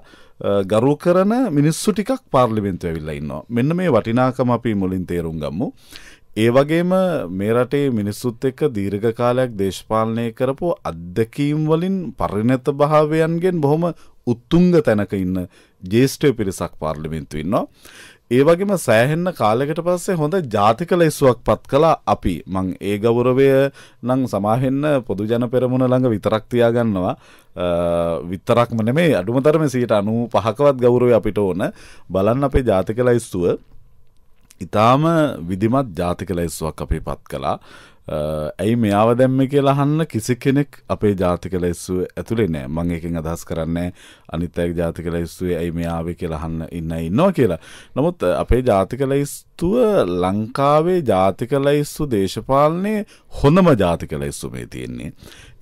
ගරු කරන මිනිස්සු ටිකක් පාර්ලිමෙන්තු ඇවිල්ලා ඉන්නවා මෙන්න මේ වටිනාකම අපි මුලින් තේරුම් ගම්මු ඒ වගේම මේ රටේ මිනිස්සුත් එක්ක දීර්ඝ කාලයක් දේශපාලනය කරපු අත්දැකීම් වලින් පරිණත භාවයන්ගෙන් බොහොම උත්තුංග තැනක ඉන්න ජේෂ්ඨ පිරිසක් පාර්ලිමේන්තුවේ ඉන්නවා. ඒ වගේම සෑහෙන්න කාලෙකට පස්සේ හොඳ ජාතික ලෙස්සුවක් පත් කළා අපි. මං ඒ ගෞරවය නම් සමාහෙන්න පොදු ජන පෙරමුණ ළඟ විතරක් තියාගන්නවා. විතරක්ම නෙමේ අඩුම තරම 95%කවත් ගෞරවය අපිට ඕන. බලන්න අපේ ජාතික ලැයිස්තුව ඉතාම විදිමත් ජාතික ලැයිස්තුවක් අපි පත් කළා. ඇයි මෙයාව දැම්ම කියලා අහන්න කිසි කෙනෙක් අපේ ජාතික ලෙස්සුව ඇතුලේ නෑ මං එකෙන් අදහස් කරන්නේ අනිත්තැක් ජාතික ලෙස්සුවේ ඇයි මෙයාව කියලා අහන්න ඉන්න ඉන්නවා කියලා. නමුත් අපේ ජාතික ලයිස්තුව ලංකාවේ ජාතික ලයිස්සු දේශපාලනයේ හොඳම ජාතික ලයිස්සු මේ තියෙන්නේ.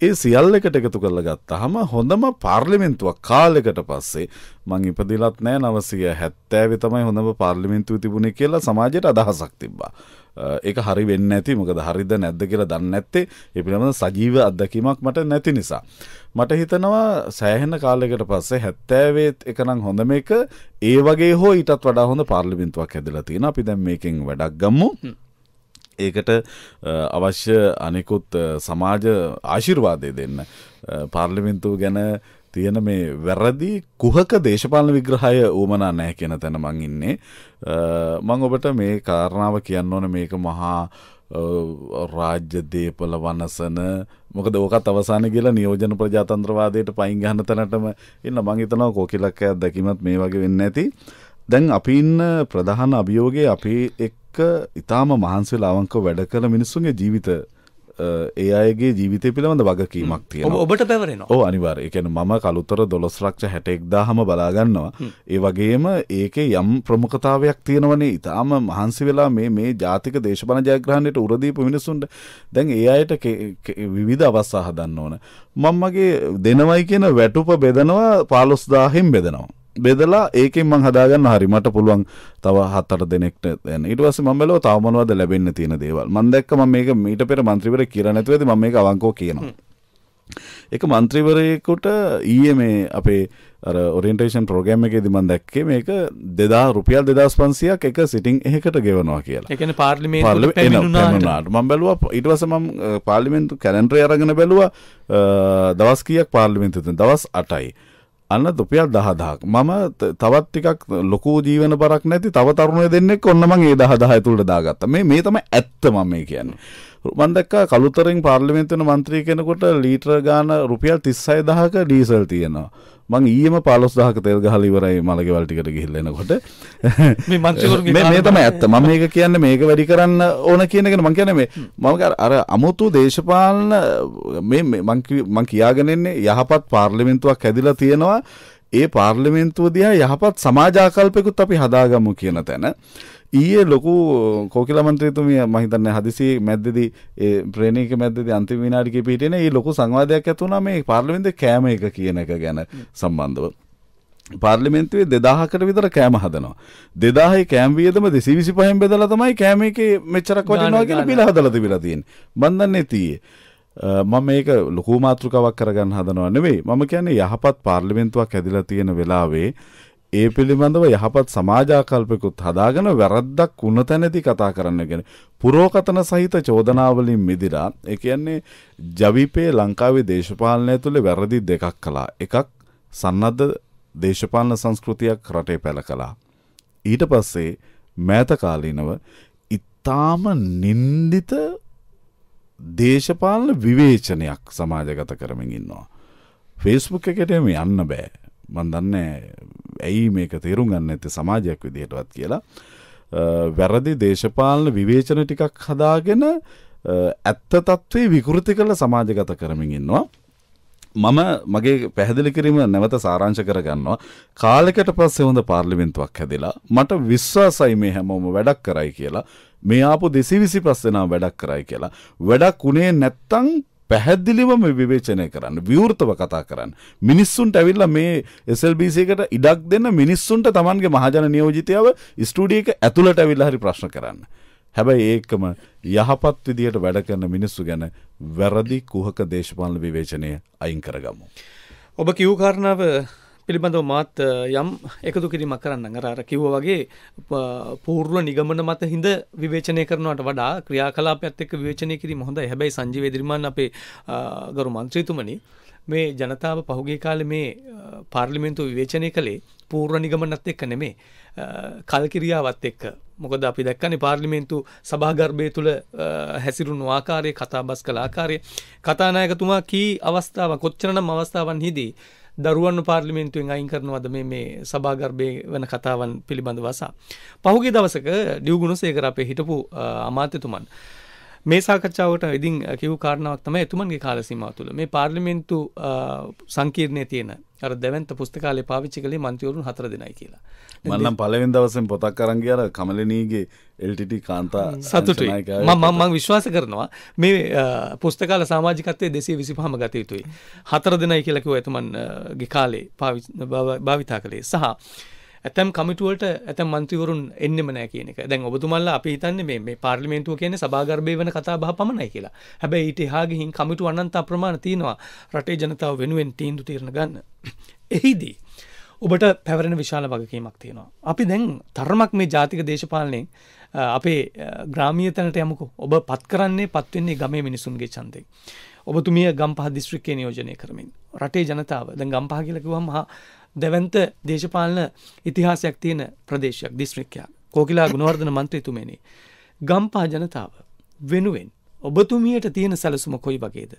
ඒ සියල් එකට එකතු කරලා ගත්තහම හොඳම පාර්ලිමෙන්තුවක් කාලෙකට පස්සේ මං ඉපදිලත් නෑ නවසය හැත්තෑවි තමයි හොඳම පාර්ලිමින්තුව තිබුණේ කියලා සමාජයට අදහසක් තිබ්බා. එක හරි වෙන්න ඇති මොකද හරිද නැද්ද කියලා දන්න ඇත්තේ එපිළබඳ සජීව අත්දැකීමක් මට නැති නිසා. මට හිතනවා සෑහෙන කාලෙකට පස්සේ හැත්තෑවේත් එකනම් හොඳම එක ඒ වගේ හෝ ඊටත් වඩා හොඳ පාර්ලිමින්තුවක් හැදලා තියෙන අපි දැන් මේකෙන් වැඩක් ගම්මු. ඒකට අවශ්‍ය අනෙකුත් සමාජ ආශිර්වාදය දෙන්න. පාර්ලිමින්තුව ගැන තියෙන මේ වැරදි කුහක දේශපාලන විග්‍රහය වූමනා නැහැ කියන තැන මං ඉන්නේ. මං ඔබට මේ කාරණාව කියන්න ඕන මේක මහා රාජ්‍ය දේපල වනසන මොකද ඕකත් අවසාන කියලා නියෝජන ප්‍රජාතන්ත්‍රවාදයට පයින් ගන්න තැනටම එන්න මං හිතනවා කෝකිලක්කයක් දැකීමත් මේ වගේ වෙන්න ඇති. දැන් අපි ඉන්න ප්‍රධාන අභියෝගය අපි එක්ක ඉතාම මහන්සිලාවංක වැඩ කළ මිනිස්සුන්ගේ ජීවිත ඒ අයගේ ජීවිතය පිළබඳ වගකීමක් තිය ඔබට පැවරෙන ඕ අනිවාර එකන ම කළුතර දොළොස්රක්ෂ හැටෙක්දා හම බලාගන්නවා ඒ වගේම ඒක යම් ප්‍රමුඛතාවයක් තියෙනවනේ ඉතාම මහන්සි වෙලා මේ මේ ජාතික දේශපන ජයග්‍රහණයට උරදීපු මිනිසුන්ට දැන් ඒ අයට විවිධ අවස්සා හදන්න ඕන මංමගේ දෙනවයි කියන වැටුප බෙදනවා පාලොස්දාහෙම් බෙදනවා බෙදලා ඒකෙන් මං හදාගන්න හරි මට පුළුවන් තව හතර දෙනෙක්ට දැන් ඊට පස්සේ මම බැලුවා තව මොනවද ලැබෙන්න තියෙන දේවල් මම දැක්ක මම මේක මීට පෙර മന്ത്രിවරේ කියලා නැතුවද මම මේක අවංකව කියනවා ඒක മന്ത്രിවරයෙකුට ඊයේ මේ අපේ අර ඔරියන්ටේෂන් ප්‍රෝග්‍රෑම් එකේදී මම දැක්කේ මේක 2000 රුපියල් 2500ක් එක සිටින් එකකට ගෙවනවා කියලා. ඒ කියන්නේ පාර්ලිමේන්තුවට පැමිණුණාට මම බැලුවා ඊට පස්සේ මම පාර්ලිමේන්තු කැලෙන්ඩරේ අරගෙන බැලුවා uh, දවස් කීයක් පාර්ලිමේන්තුවෙන් දවස් 8යි. අන්න රුපියල් 10000ක් මම තවත් ටිකක් ලොකු ජීවන බරක් නැති තව තරුණය දෙන්නෙක් ඔන්න මම ඒ 10000 ඇතුළට දාගත්තා මේ මේ තමයි ඇත්ත මම මේ කියන්නේ මන්දක්ක කළුතරෙන් පාර්ලිමෙන්තන මන්ත්‍රී කෙනකොට ලීට්‍ර ගාන රුපියල් තිස්සයි දහක ඩීසල් තියෙනවා මං ඊයම පලොස් දහක තෙල් ගහල ඉවරයි මලගේ වල්ටිකට ගිහිල්ලෙනකොට මේ තම ඇත්ත මම මේක කියන්න මේක වැඩි කරන්න ඕන කියනගෙන මං කියන මේ මං අර අමුතු දේශපාලන මේ මං කියාගෙනෙන්නේ යහපත් පාර්ලිමෙන්තුවක් හැදිලා තියෙනවා ඒ පාර්ලිමෙන්තුව දිහා යහපත් සමාජාකල්පයකුත් අපි හදාගමු කියන තැන ඊයේ ලොකු කෝකිල මන්ත්‍රීතුමිය මම හිතන්නේ හදිසි මැද්දේදී ඒ ප්‍රේණික මැද්දේදී අන්තිම විනාඩි කිහිපෙටින ඒ ලොකු සංවාදයක් ඇති වුණා මේ පාර්ලිමේන්තුවේ කෑම එක කියන එක ගැන සම්බන්ධව. පාර්ලිමෙන්තුවේ දෙදාහකට විතර කෑම හදනවා. දෙදාහේ කෑම් වියදම 225න් බෙදලා තමයි කෑම එකේ මෙච්චරක් වටිනවා කියලා බිල හදලා තිබිලා තියෙන්නේ. මන් දන්නේ තියේ. මම මේක ලොකු මාතෘකාවක් කරගන්න හදනවා නෙවෙයි. මම කියන්නේ යහපත් පාර්ලිමේන්තුවක් ඇදිලා තියෙන වෙලාවේ ඒ පිළිබඳව යහපත් සමාජාකල්පකුත් හදාගෙන වැරද්දක් වුණ තැනැති කතා කරන්න ගැන. පුරෝකතන සහිත චෝදනාවලින් මිදිරා ඒ කියන්නේ ජවිපේ ලංකාවේ දේශපාලනය තුළ වැරදි දෙකක් කළා. එකක් සන්නද්ධ දේශපාලන සංස්කෘතියක් රටේ පැළ කළා. ඊට පස්සේ මෑතකාලීනව ඉතාම නින්දිත දේශපාලන විවේචනයක් සමාජගත කරමින් ඉන්නවා. ෆේස්බුක් එකට එම යන්න බෑ. මන්දන්නේ ඇයි මේක තේරුම් ගන්න ඇත සමාජයක් විදිහටවත් කියලා. වැරදි දේශපාලන විවේචන ටිකක් හදාගෙන ඇත්ත තත්ත්වේ විකෘති කළ සමාජගත කරමින් ඉන්නවා. මම මගේ පැහැදිලි කිරීම නැවත සාරංශ කරගන්නවා කාලෙකට පස්සේ හොඳ පාර්ලිමෙන්තුවක් හැදිලා මට විශ්වාසයි මේ හැමෝම වැඩක් කරයි කියලා මේ ආපු දෙසි විසි පස්සෙනම් වැඩක් කරයි කියලා වැඩක් උනේ නැත්තං පැහැදිලිවම විවේචනය කරන්න විවෘතව කතා කරන්න. මිනිස්සුන්ට ඇවිල්ලා මේ SLBCකට ඉඩක් දෙන්න මිනිස්සුන්ට තමන්ගේ මහජන නියෝජිතයව ස්ටුඩිය එක ඇතුළට ඇවිල්ලා හරි ප්‍රශ්න කරන්න. හැබැයි ඒකම යහපත් විදියට වැඩ කරන මිනිස්සු ගැන වැරදි කුහක දේශපාලන විවේචනය අයින් කරගමු. ඔබ කිව් කාරණාව පිළිබඳව මාත් යම් එකතු කිරීමක් කරන්න අර කිව්ව වගේ පූර්ව නිගමන මත හිද විවේචනය කරනවට වඩා ක්‍රියාකලාපත් එක් විවේචනය කිරීම හොඳ හැබැයි සංජීව දිරිමන් අපේ ගරු මන්ත්‍රීතුමනි මේ ජනතාව පහුගේ කාල මේ පාර්ලිමෙන්තු විවේචනය කළේ පූර්ව නිගමනත් එක්ක නෙමේ කල්කිරියාවත් එක්ක මොකද අපි දැක්කන පාර්ලිමේන්තු සභාගර්භය තුළ හැසිරුණු ආකාරය කතාබස් කළ ආකාරය කතානායකතුමා කී අවස්ථාව කොච්චරනම් අවස්ථාවන් හිදී දරුවන් පාර්ලිමෙන්න්තුවෙන් අයින් කරනවද මේ සභාගර්භය වන කතාවන් පිළිබඳ වසා. පහුගේ දවසක ඩියවගුණු සේකර අපේ හිටපු අමාත්‍යතුමන්. මේ සාකච්ඡාවට ඉදින් කිව් කාරණාවක් තමයි එතුමන්ගේ කාල සීමාව තුළ මේ පාර්ලිමේන්තු සංකීර්ණයේ තියෙන අර දැවන්ත පුස්තකාලේ පාවිච්චි කළේ මන්ත්‍රීවරුන් හතර දෙනයි කියලා. මල්ලම් පළවෙනි දවසෙන් පොතක් අරන් ගියා කමලිනීගේ LTT කාන්තා සතුටුයි. මම මම විශ්වාස කරනවා මේ පුස්තකාල සමාජිකත්වයේ 225ම ගත යුතුයි. හතර දෙනයි කියලා කිව්ව එතුමන්ගේ කාලේ භාවිතා කළේ සහ ඇතම් කමිටුවලට ඇතම් මන්තිවරුන් එන්නෙම නෑ කියන එක දැන් ඔබතුමල්ලා අපි හිතන්නේ මේ පාර්ලිමේන්තුව කියන්නේ සභාගර්භය වෙන කතා බහ පමණයි කියලා. හැබැයි ඊට එහා ගිහින් කමිටු අනන්ත අප්‍රමාණ තියෙනවා රටේ ජනතාව වෙනුවෙන් තීන්දුව తీරන ගන්න. එහිදී ඔබට පැවරෙන විශාල වගකීමක් තියෙනවා. අපි දැන් තරමක් මේ ජාතික දේශපාලනයෙන් අපේ ග්‍රාමීය තැනට යමුකෝ. ඔබ පත් කරන්නේ පත් වෙන්නේ ගමේ මිනිසුන්ගේ ඡන්දයෙන්. ඔබතුමිය ගම්පහ දිස්ත්‍රික්කයේ නියෝජනය කරමින් රටේ ජනතාව දැන් ගම්පහ කියලා කිව්වම දැවන්ත දේශපාලන ඉතිහාසයක් තියෙන ප්‍රදේශයක් දිස්ත්‍රික්කයක් කෝකිලා ගුණවර්ධන මන්ත්‍රීතුමනි ගම්පා ජනතාව වෙනුවෙන් ඔබතුමියට තියෙන සැලසුම කොයි වගේද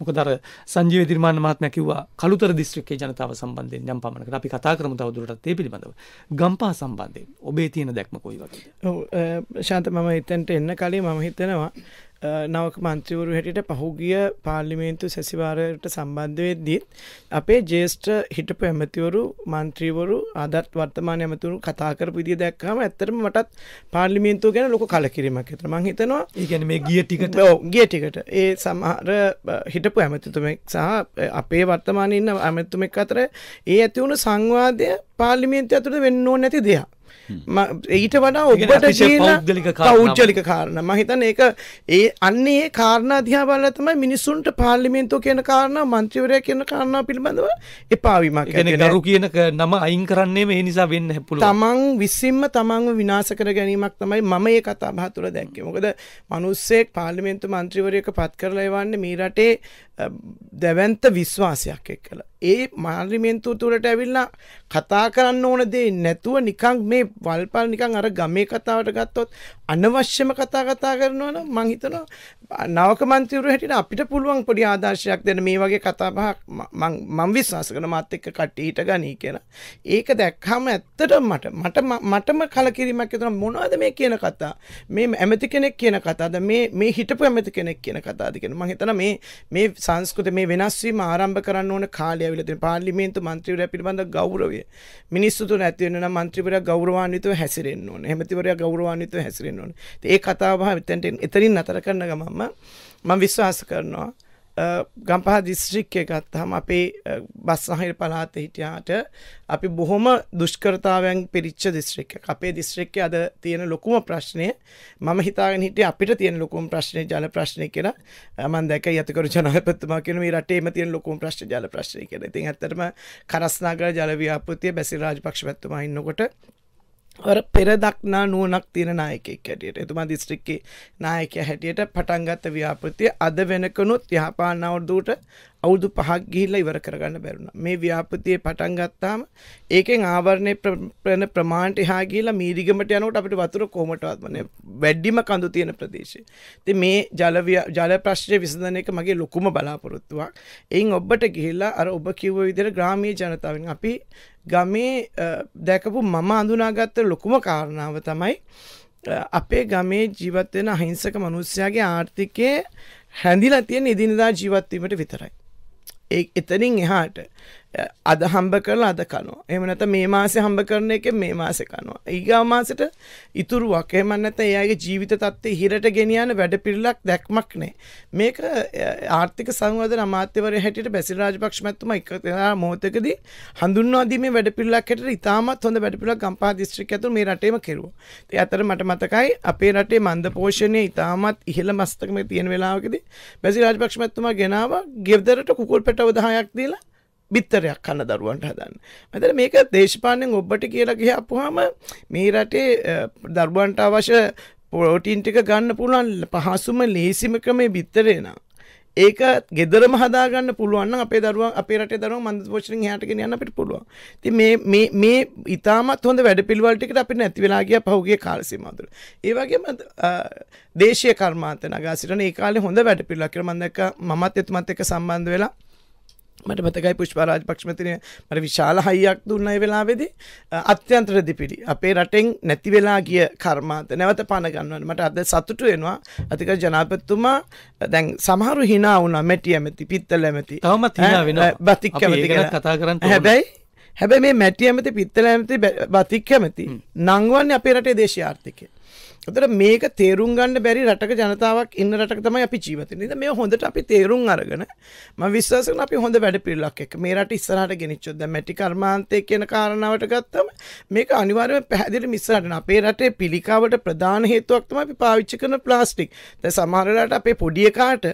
මොක දර සංජීව දිර්මාණ මහත්මය කිව්වා කළුතර දිස්ත්‍රික්කේ ජනතාව සම්බන්ධයෙන් යම් පමණකට අපි කතා කරමු තවදුරටත් ඒ පිළිබඳව ගම්පා සම්බන්ධයෙන් ඔබේ තියෙන දැක්ම කොයි වගේද ඔව් ශාන්ත මම හිතෙන්ට එන්න කලින් මම හිතනවා නවක මන්ත්‍රවරු හැටියට පහුගිය පාර්ලිමේන්තු සැසිවාරයට සම්බන්ධවෙද්දීත් අපේ ජේෂ්ඨ හිටපු ඇමතිවරු මන්ත්‍රීවරු අදත් වර්තමාන ඇමතුරු කතාකර පිදිය දැක්කම ඇත්තරම මටත් පාර්ලිමේන්තු ගැන ලොක කලකිරීමක් ඇතර මං හිතනවා ඒගැන මේ ගිය ටිකට ගිය ටිකට ඒ සමහර හිටපු ඇමතිතුමෙක් සහ අපේ වර්තමානඉන්න ඇමැතුමෙක් අතර ඒ ඇතිවුණු සංවාදය පාර්ලිමේන්තු ඇතුළ වෙන්න ඕ නැති දෙයක් ඊට වඩා ඔබට කියන පෞද්ගලික කාරණ මහිතන් ඒක ඒ අන්නේ කාරණා දිහාබල තමයි මිනිසුන්ට පාර්ලිමේන්තුව කියන කාරණ මන්ත්‍රවරය කියන කාරණා පිළිබඳව එපාවිමක් ගරු කියනක නම අයින් කරන්නේ මේ නිසා වෙන්න හැපුල තමන් විසින්ම තමන්ව විනාස කර ගැනීමක් තමයි මම ඒ කතා බහ තුළ දැක්කේ මොකද මනුස්සෙක් පාර්ලිමේන්තු මන්ත්‍රවරයක පත් කරලා එවන්නේ මේ රටේ දැවන්ත විශ්වාසයක් එක් කළ ඒ මාර්ලිමේන්තුව තුරට ඇවිල්ලා කතා කරන්න ඕන දේ නැතුව නිකං මේ වල්පල් නිකං අර ගමේ කතාවට ගත්තොත් අනවශ්‍යම කතා කතා කරනවන මං හිතනවා නවක මන්තිවරු හැටියට අපිට පුළුවන් පොඩි ආදර්ශයක් දෙන මේ වගේ කතාබහක් මං විශ්වාස කරන මාත් එක්ක කට්ටිට ගනී කියලා. ඒක දැක්කම ඇත්තට මට මට මටම කලකිරීමක් ඇතුන මොනවද මේ කියන කතා මේ ඇමති කෙනෙක් කියන කතාද මේ මේ හිටපු ඇමති කෙනෙක් කියන කතාද කියන මං හිතන මේ මේ සංස්කෘත මේ වෙනස්වීම ආරම්භ කරන්න ඕන කාලය ඇවිලති පාර්ලිමේන්තු මන්ත්‍රීවරය පිළිබඳ ගෞරවය මිනිස්සුතු නැතිවෙන මන්ත්‍රීවර ගෞරවාන්විතව හැසිරෙන් ඕන හැමතිවරයා ගෞරවාන්විතව හැසිරෙන් ඕන ඒ කතාවහ එතැන්ට එතරින් අතර කරන ගමම්ම මං විශ්වාස කරනවා ගම්පහ දිස්ශ්‍රික්්‍ය ගත්තහම අපේ බස්සහිර පලාත හිටියාට අපි බොහොම දුෂ්කරතාවයන් පිරිච්ච දිස්ශ්‍රික්ක අපේ දිස්ශ්‍රික්්‍ය අද තියෙන ලොකුම ප්‍රශ්නය මම හිතාගෙන හිට අපිට තියෙන ලොකුම් ප්‍රශ්නය ජල ප්‍රශ්නය කියෙන මන් දැක ඇතකර ජනපත්තුමා කියන රටේම තියෙන ලොකුම් ප්‍රශ්න ජල ප්‍රශ්නය කියෙන ඉතින් ඇතරම කරස්නාගර ජලව්‍යාපෘතිය බැසිරාජ පක්ෂ පැත්තුමයින්නකොට පෙරදක්නා නුවනක් තියෙන නායකෙක් හැටියට එතුමා දිස්ත්‍රික්කේ නායක හැටියට පටන්ගත්ත ව්‍යාපෘතිය අද වෙනකනුත් යහපාන අවුරදුට අවුදු පහක් ගිහිල්ල ඉවර කරගන්න බැරුණ මේ ව්‍යාපතිය පටන් ගත්තාම ඒකෙන් ආවරණය ප්‍රන ප්‍රමාණට හා කියලා මීරිගමට යනට අපට වතුර කෝමටවත්මන වැඩ්ඩිම කඳු තියෙන ප්‍රදේශය ති මේ ජලව ජල ප්‍රශ්ය විසඳන එක මගේ ලොකුම බලාපොරොත්තුවක් එයින් ඔබට ගිහිල්ලා අර ඔබ කිව්ව විදිර ග්‍රාමී ජනතාවෙන් අපි ගමේ දැකපු මම අඳුනාගත්ත ලොකුම කාරණාව තමයි අපේ ගමේ ජීවත්වෙන අහිංසක මනුස්්‍යයාගේ ආර්ථිකය හැඳිලා තියෙන ඉදිනිදා ජීවත්වීමට විතරයි. එතනින් එහාට අද හම්බ කරලා අද කනවා. එහෙම නැත්නම් මේ මාසේ හම්බ කරන එකෙන් මේ මාසේ කනවා. ඊගා මාසෙට ඉතුරුවක්. එහෙම නැත්නම් එයාගේ ජීවිත තත්ත්වය හිරට ගෙනියන වැඩපිළිලක් දැක්මක් නැහැ. මේක ආර්ථික සංවර්ධන අමාත්‍යවරය හැටියට බැසිල් රාජපක්ෂ මැතිතුමා එකතරා මොහොතකදී හඳුන්වා දීමේ වැඩපිළිලක් හැටියට ඉතාමත් හොඳ වැඩපිළිලක් ගම්පහ දිස්ත්‍රික්කය ඇතුළු මේ රටේම කෙරුවා. ඒ අතර මට මතකයි අපේ රටේ මන්ද පෝෂණය ඉතාමත් ඉහළ මස්තකමේ තියෙන වෙලාවකදී බැසිල් රාජපක්ෂ මැතිතුමා ගෙනාවා ගෙදරට කුකුල් පැටව 10ක් දීලා බිත්තරයක් කන්න දරුවන්ට හදන්න. මෙතන මේක දේශපාලයෙන් ඔබට කියලා ගියාපුවාම මේ රටේ දරුවන්ට අවශ්‍ය ප්‍රෝටීන් ටික ගන්න පුළුවන් පහසුම ලේසිම ක්‍රමේ බිත්තරේ නම්. ඒක ගෙදරම හදාගන්න පුළුවන් අපේ දරුවන් අපේ රටේ දරුවන් මන්ද පෝෂණයෙන් එහාට ගෙන යන්න අපිට පුළුවන්. ඉතින් මේ මේ මේ ඊටමත් හොඳ වැඩපිළිවෙල ටිකට අපිට නැති වෙලා ගියා පහුගිය කාල සීමාව තුළ. ඒ වගේම දේශීය කර්මාන්ත නගා සිටින ඒ කාලේ හොඳ වැඩපිළිවෙලක් කියලා මම දැක්කා මමත් එතුමත් එක්ක සම්බන්ධ වෙලා මට මතකයි පුෂ්පාරාජ පක්ෂමතිනය මට විශාල හයියක් දුන්නයි වෙලාවෙදි අත්‍යන්ත්‍ර දිපිඩි අපේ රටෙන් නැති වෙලා ගිය කර්මාත නැවත පණගන්නවන මට අද සතුටු වෙනවා අතික ජනාපත්තුමා දැන් සමහරු හිනා වුණ මැටිය ඇමති පිත්තල ඇමති තවමත් වෙන බතික් කතා කරන්න හැබැයි හැබැ මේ මැටිය ඇමති පිත්තල ඇමති බතික් ඇමති නංගුවන් අපේ රටේ දේශ ආර්ථිකය තොට මේක තේරුම් ගන්න බැරි රටක ජනතාවක් ඉන්න රටක තමයි අපි ජීවතන ද මේ හොඳට අපි තේරුම් අරගෙන ම විශවාසන අපි හොඳ වැඩ පිල්ලක් එක මේ රට ඉස්සරට ගෙනනිච්චොද මැටි කර්මාන්තය කියන කාරණාවට ගත්තම මේක අනිවාර්ම පැහදිලි මිස්සරටන අපේ රටේ පිළිකාවට ප්‍රධාන හේතුවක්තම අපි පාවිච්චි කරන ප්ලාස්ටික් ද සමහරලාට අපේ පොඩියකාට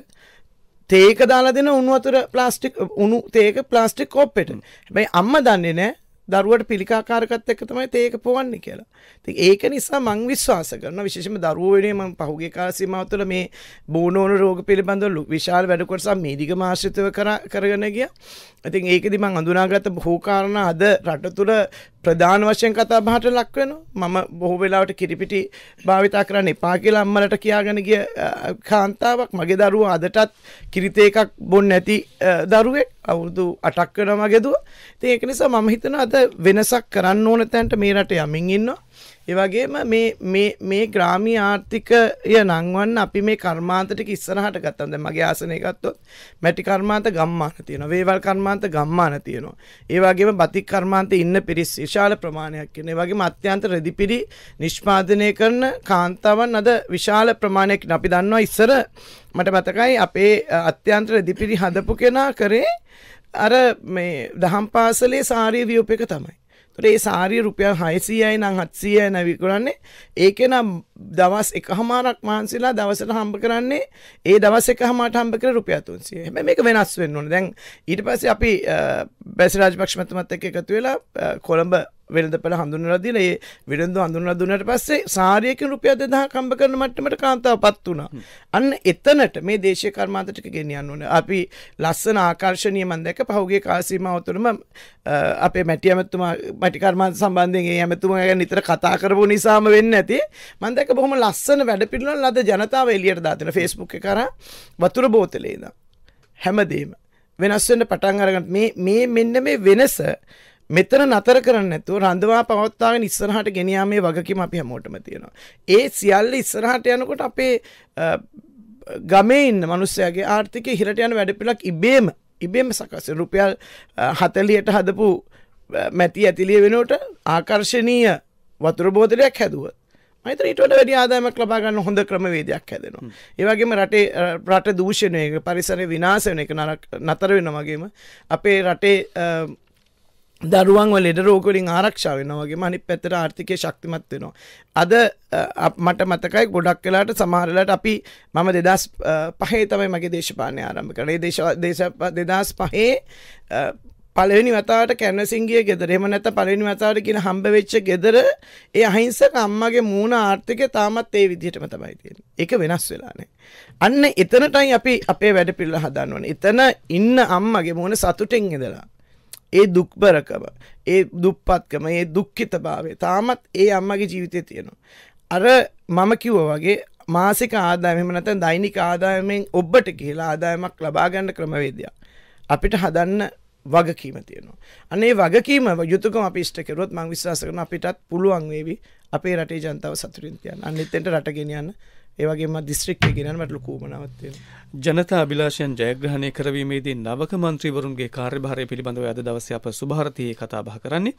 තේක දාලා දෙන උන්වතුර ප්ලාස්ටික් උුණු තේක ප්ලාස්ටික් කෝප්පෙට බැයි අම්ම දන්නේ නෑ දරුවට පිළිකාකාරකත් එක්ක තමයි ඒක පොවන්නේ කියලා. ඉතින් ඒක නිසා මං විශ්වාස කරනවා විශේෂයෙන්ම දරුවෝ වෙනුවෙන් මම පහුගිය කාල සීමාව තුළ මේ බෝනෝන රෝග පිළිබඳව විශාල වැඩ කොටසක් මේ දිගම ආශ්‍රිතව කරගෙන ගියා. ඉතින් ඒකෙදි මං අඳුනාගත්ත බොහෝ කාරණා අද රට තුළ ප්‍රධාන වශයෙන් කතා බහට ලක් වෙනවා මම බොහෝ වෙලාවට කිරිපිටි භාවිතා කරන්න එපා කියලා අම්මලට කියාගෙන ගිය කාන්තාවක් මගේ දරුවා අදටත් කිරිත එකක් බොන්න ඇති දරුවෙක් අවුරුදු 8ක් වෙනවා මගේ දුව. ඉතින් ඒක නිසා මම හිතනවා අද වෙනසක් කරන්න ඕන තැනට මේ රටේ යමින් ඉන්නවා. ඒවගේම මේ ග්‍රාමී ආර්ථිකය නංවන්න අපි මේ කර්මාන්තටික ඉස්සරහට ගත්තන්ද මගේ ආසනය ගත්තොත් මැටි කර්මාන්ත ගම්මාන තියෙන වේවල් කර්මාන්ත ගම්මාන තියෙනවා. ඒවගේම බතික් කර්මාන්ත ඉන්න පිරිස් විශාල ප්‍රමාණයක් කියන වගේ මත්‍යන්ත රෙදිපිරි නිෂ්පාදනය කරන කාන්තාවන් අද විශාල ප්‍රමාණයක් අපි දන්නවා ඉස්සර මට මතකයි අපේ අත්‍යන්ත්‍ර දිපිරි හදපු කෙනා කරේ අර මේ දහම් පාසලේ සාරී වියෝප එක තමයි. තොට ඒ සාරිය රුපියල් හයිසියයි නම් හත්සියය නැවි කරන්නේ ඒක නම් දවස් එක හමාරක් මාන්සිලා දවසට හම්බ කරන්නේ ඒ දවස් එක හමට හම්බ කර රුපියතුන්සිය හැම මේක වෙනස් වෙන්න ඕන දැන් ඊට පස්සේ අපි බැසිරාජ පක්ෂමතමත් එක්ක එකතු වෙලා කොළඹ වෙළඳ පල හඳුනලා දින ඒ විරඳු හඳුනලා දුන්නට පස්සේ සාරියකින් රුපියල් 2000 කම්බ කරන මට්ටමට කාන්තාව පත් වුණා. අන්න එතනට මේ දේශීය කර්මාන්ත ටික ගෙනියන්න ඕනේ. අපි ලස්සන ආකර්ශනීය මන් දැක්ක පහුගිය කාල සීමාව තුළම අපේ මැටි ඇමතුමා මැටි කර්මාන්ත සම්බන්ධයෙන් ඒ ඇමතුමා ගැන නිතර කතා කරපු නිසාම වෙන්නේ නැති මන් දැක්ක බොහොම ලස්සන වැඩ පිළිවෙල ලද ජනතාව එළියට දාතන Facebook එක කරා වතුර බෝතලේ ඉඳන් හැමදේම වෙනස් වෙන්න පටන් අරගන්න මේ මේ මෙන්න මේ වෙනස මෙතන නතර කරන්න නැතුව රඳවා පවත්තාගෙන ඉස්සරහට ගෙනයාමේ වගකීම අපි හැමෝටම තියෙනවා. ඒ සියල්ල ඉස්සරහට යනකොට අපේ ගමේ ඉන්න මනුස්සයගේ ආර්ථික හිරට යන වැඩපිලක් ඉබේම ඉබේම සකස් රුපියල් හතලියට හදපු මැති ඇතිලිය වෙනට ආකර්ශණීය වතුර බෝතලයක් හැදුවත් මතරට වැඩ ආදායමක් ලබාගන්න හොඳ ක්‍රමවේදයක් හැදෙනවා. ඒවගේම රටේ රට දූෂණයක පරිසර විනාස වෙන එක නතර වෙන වගේම අපේ රටේ දරුවන්ව ලෙඩ රෝගලින් ආරක්ෂාව වෙනවගේ මනි පැතර ආර්ථිකය ශක්තිමත් වෙනවා. අද මට මතකයි ගොඩක් වෙලාට සමහරලට අපි මම දෙදස් පහේ තමයි මගේ දේශපානය ආරම්භ කරේ දේශ දෙදස් පහේ පලවෙනි වතාවට කැනසිංගිය ගෙදර එම නැත පලනි වතාවට කියෙන හම්බවෙච්ච ගෙදර ඒ අහිංසක අම්මගේ මූුණ ආර්ථික තාමත් ඒ විදිහටම තමයිතියෙන් එක වෙනස් වෙලානේ. අන්න එතනටයි අපි අපේ වැඩ පිල්ල හදන්නුවන එතන ඉන්න අම්මගේ මූුණ සතුටෙන් ගෙදලා. ඒ දුක්බරකම ඒ දුප්පත්කම ඒ දුක්ඛිත භාවය තාමත් ඒ අම්මගේ ජීවිතය තියෙනවා. අර මම කිව්ව වගේ මාසික ආදායම නැත දෛනික ආදායමෙන් ඔබට කියලා ආදායමක් ලබාගන්න ක්‍රමවේදයක්. අපිට හදන්න වගකීම තියෙනවා. අනේ වගකීම යුතුකම අපි ඉෂ්ට කරුවොත් මං විශ්වාස කරනවා අපිටත් පුළුවන් වේවි අපේ රටේ ජනතාව සතුටින් තියන්න. අනිත් එතෙන්ට රට ගෙනියන්න ඒවගේම දිස්ත්‍රික්ක ගෙනනට ලොකූමනවත්ය ජනතා අභිලාෂයන් ජයග්‍රහණය කරවීමේදී නවක මන්ත්‍රීවරුන්ගේ කාර්භාරය පිළිබඳව ඇද දවස අප සුභාරතයේ කතා බහ කරන්නේ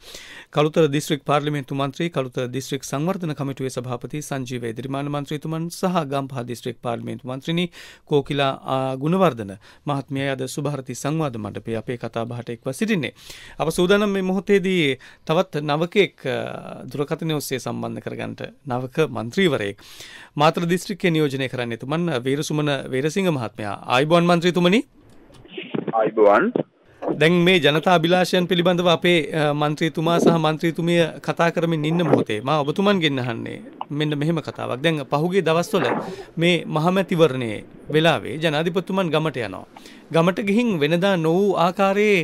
කළුතර දිස්ත්‍රික් පාර්ලිමෙන්තු මන්ත්‍රී කළුතර දිස්ත්‍රික් සංවර්ධන කමිටුවේ සභාපති සංජීව ඉදිරිමාන මන්ත්‍රීතුමන් සහ ගම්පහ දිස්ත්‍රික් පාර්ලිමේන්තු මන්ත්‍රිණී කෝකිලා ගුණවර්ධන මහත්මිය අද සුභාරති සංවාද මණ්ඩපය අපේ කතා බහට එක්ව සිටින්නේ අප සූදානම් මේ මොහොතේදී තවත් නවකෙක් දුරකථනය ඔස්සේ සම්බන්ධ කරගන්නට නවක මන්ත්‍රීවරයෙක් මාත්‍ර දිස්ත්‍රික් දිස්ත්‍රික්කය නියෝජනය කරන්න තුමන් වේරසුමන වේරසිංහ මහත්මයා ආයිබෝන් මන්ත්‍රීතුමනි ආයිබෝන් දැන් මේ ජනතා අභිලාෂයන් පිළිබඳව අපේ මන්ත්‍රීතුමා සහ මන්ත්‍රීතුමිය කතා කරමින් ඉන්න මොහොතේ මා ඔබතුමන්ගෙන් අහන්නේ මෙන්න මෙහෙම කතාවක්. දැන් පහුගිය දවස්වල මේ මහමැතිවරණයේ වෙලාවේ ජනාධිපතිතුමන් ගමට යනවා. ගමට ගිහින් වෙනදා නො වූ ආකාරයේ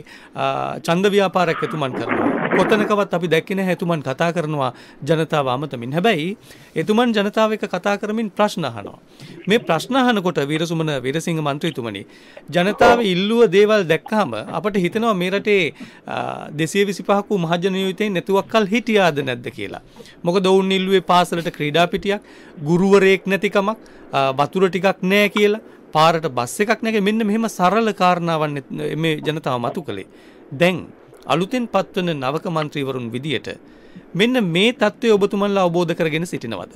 ඡන්ද ව්‍යාපාරයක් එතුමන් කරනවා. කොතනකවත් අපි දැක්කෙන හැතුමන් කතා කරනවා ජනතාව අමතමින් හැබැයි එතුමන් ජනතාව එක කතා කරමින් ප්‍රශ්න අහනවා. මේ ප්‍රශ්න අහනකොට වීරසුමන වීරසිංහ මන්ත්‍රීතුමනි ජනතාව ඉල්ලුව දේවල් දැක්කහම අපට හිතනවා මේ රටේ 225ක මහජන නියුතයෙන් නැතුවක්කල් හිටියාද නැද්ද කියලා. මොකද ඔවුන් ඉල්ලුවේ පාසලට ක්‍රීඩා පිටියක්, ගුරුවරයෙක් නැතිකමක්, වතුර ටිකක් නැහැ කියලා. පාරට බස් එකක් නැගේ මෙන්න මෙහෙම සරල කාරණාවන් මේ ජනතාව මතු කළේ. දැන් අලුතෙන් පත්වන නවක මන්ත්‍රීවරුන් විදියට මෙන්න මේ தත්ත්වය ඔබතුමන්ලා අවබෝධ කරගෙන සිටිනවද?